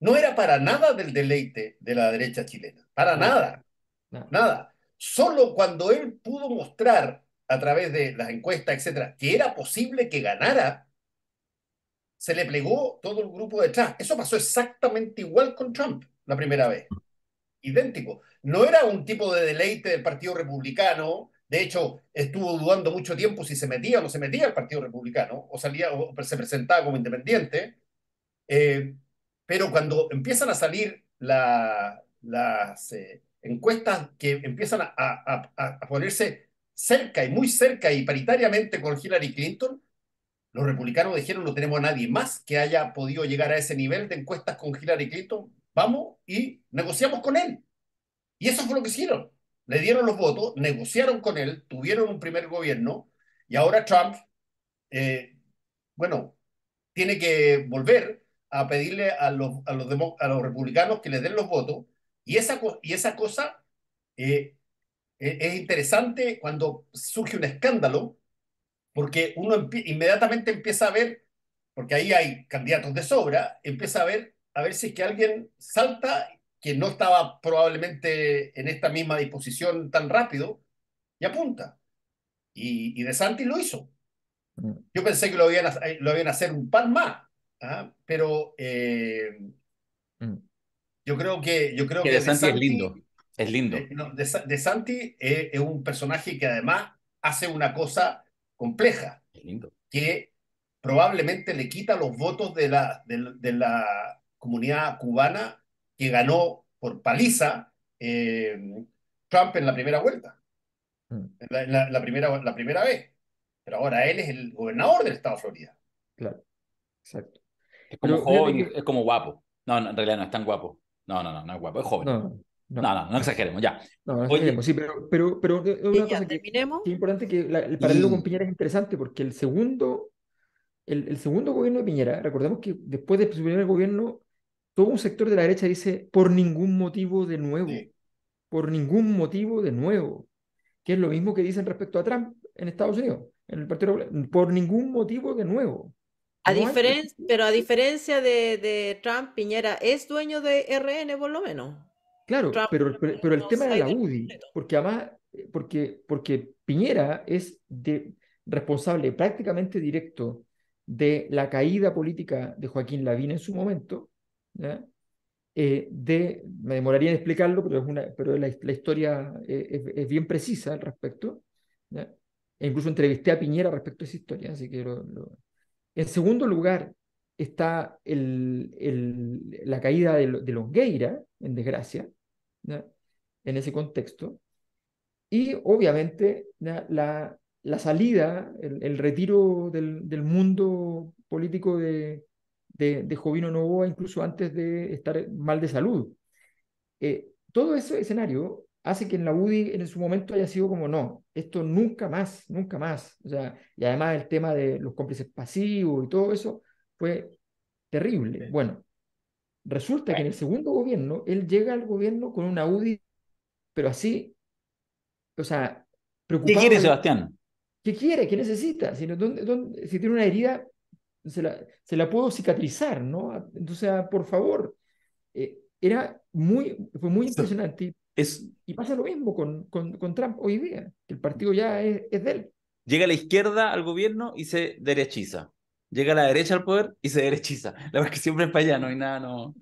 D: no era para nada del deleite de la derecha chilena, para nada, nada. Solo cuando él pudo mostrar a través de las encuestas, etcétera, que era posible que ganara, se le plegó todo el grupo detrás. Eso pasó exactamente igual con Trump la primera vez. Idéntico no era un tipo de deleite del Partido Republicano. De hecho, estuvo dudando mucho tiempo si se metía o no se metía al Partido Republicano, o salía o se presentaba como independiente. Eh, pero cuando empiezan a salir las eh, encuestas que empiezan a, a, ponerse cerca y muy cerca y paritariamente con Hillary Clinton, los republicanos dijeron no tenemos a nadie más que haya podido llegar a ese nivel de encuestas con Hillary Clinton, vamos y negociamos con él. Y eso fue lo que hicieron. Le dieron los votos, negociaron con él, tuvieron un primer gobierno y ahora Trump, eh, bueno, tiene que volver a pedirle a los, a los, a los republicanos que le den los votos. Y esa, y esa cosa eh, e, es interesante cuando surge un escándalo, porque uno inmediatamente empieza a ver, porque ahí hay candidatos de sobra, empieza a ver, a ver si es que alguien salta que no estaba probablemente en esta misma disposición tan rápido, y apunta. Y, De Santi lo hizo. Mm. Yo pensé que lo iban eh, lo habían hacer un par más, ¿ah? pero eh, mm. yo creo que... Yo creo que, de, Santi, es
A: lindo. Es lindo. Eh,
D: de, Santi es, un personaje que además hace una cosa compleja, que probablemente le quita los votos de la, de la comunidad cubana que ganó por paliza eh, Trump en la primera vuelta, mm. la, primera, la primera vez. Pero ahora él es el gobernador del
A: estado de Florida. Claro, exacto. Es como guapo. No, en realidad no es tan guapo. No, no, no, no es guapo, es joven. No. No. no, exageremos, ya. No, no exageremos, sí, pero,
C: pero, una cosa es importante que el paralelo con Piñera es interesante porque el segundo, el, segundo gobierno de Piñera, recordemos que después de su primer gobierno, todo un sector de la derecha dice por ningún motivo de nuevo, por ningún motivo de nuevo, que es lo mismo que dicen respecto a Trump en Estados Unidos, en el Partido Popular, por ningún motivo de nuevo.
B: A diferencia pero a diferencia de, de, Trump, Piñera es dueño de RN por lo menos.
C: Claro, pero, pero, el tema de la UDI, porque además, eh, porque, porque Piñera es de, responsable prácticamente directo de la caída política de Joaquín Lavín en su momento, eh, de, me demoraría en explicarlo, pero, es una, pero la, la historia eh, es, bien precisa al respecto. E incluso entrevisté a Piñera respecto a esa historia, así que En segundo lugar está el, el, la caída de, de, Gueira en desgracia, en ese contexto. Y obviamente la, la salida, el, el retiro del, del, mundo político de, de, Jovino Novoa, incluso antes de estar mal de salud. Eh, todo ese escenario hace que en la UDI en su momento haya sido como, no, esto nunca más, nunca más. O sea, y además el tema de los cómplices pasivos y todo eso fue terrible. Bueno, resulta que en el segundo gobierno, él llega al gobierno con una UDI, pero así, o sea, preocupado. ¿Qué quiere Sebastián? ¿Qué quiere? ¿Qué necesita? dónde, si tiene una herida se la, puedo cicatrizar, ¿no? Entonces, ah, por favor, eh, era muy, fue muy impresionante. Es, y pasa lo mismo con, con, Trump hoy día, que el partido ya es, es de él.
A: Llega la izquierda al gobierno y se derechiza. Llega la derecha al poder y se derechiza. La verdad es que siempre es para allá, no hay nada, no,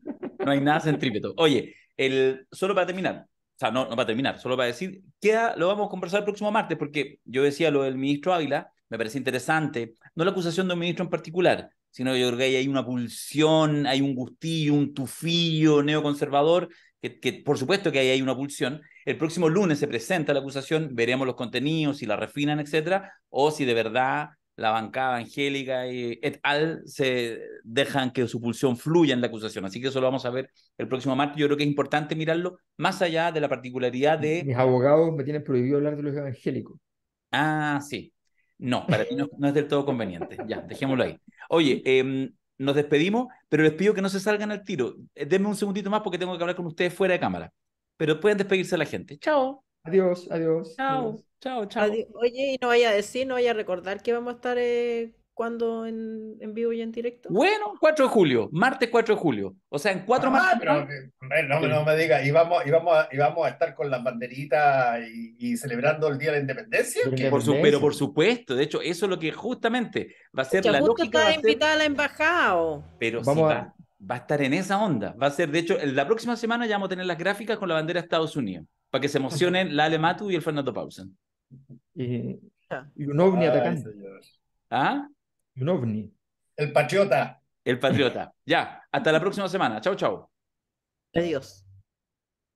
A: no hay nada centrípeto. Oye, el, solo para terminar, o sea, no, no para terminar, solo para decir, queda, lo vamos a conversar el próximo martes, porque yo decía lo del ministro Ávila, me parece interesante, no la acusación de un ministro en particular, sino que yo creo que hay una pulsión, hay un gustillo, un tufillo neoconservador, que, por supuesto que ahí hay una pulsión. El próximo lunes se presenta la acusación, veremos los contenidos, si la refinan, etcétera, o si de verdad la bancada angélica y et al se dejan que su pulsión fluya en la acusación. Así que eso lo vamos a ver el próximo martes. Yo creo que es importante mirarlo más allá de la particularidad de...
C: Mis abogados me tienen prohibido hablar de los evangélicos.
A: Ah, sí. No, para mí no, es del todo conveniente. Ya, dejémoslo ahí. Oye, em, nos despedimos, pero les pido que no se salgan al tiro. Eh, denme un segundito más porque tengo que hablar con ustedes fuera de cámara. Pero pueden despedirse la gente.
B: Chao.
C: Adiós, adiós.
B: Chao, chao, chao. Oye, y no vaya a decir, no vaya a recordar que vamos a estar eh, ¿Cuándo en, en, vivo y en directo? Bueno,
A: 4 de julio, martes 4 de julio. O sea, en cuatro ah, martes.
B: Pero, ah.
D: Eh, no, no, me digas, ¿y vamos, y, a, estar con las banderitas y, celebrando el Día de la Independencia. Pero por,
A: supuesto, de hecho, eso es lo que justamente va a ser la lógica.
B: Está invitada a la embajada.
A: Pero vamos sí, va, a estar en esa onda. Va a ser, de hecho, la próxima semana ya vamos a tener las gráficas con la bandera de Estados Unidos, para que se emocionen la Alematu y el Fernando Pausen. Y,
C: un ovni atacando
A: ¿Ah? ovni. El patriota. El patriota. Ya, hasta la próxima semana. Chau, chau.
D: Adiós.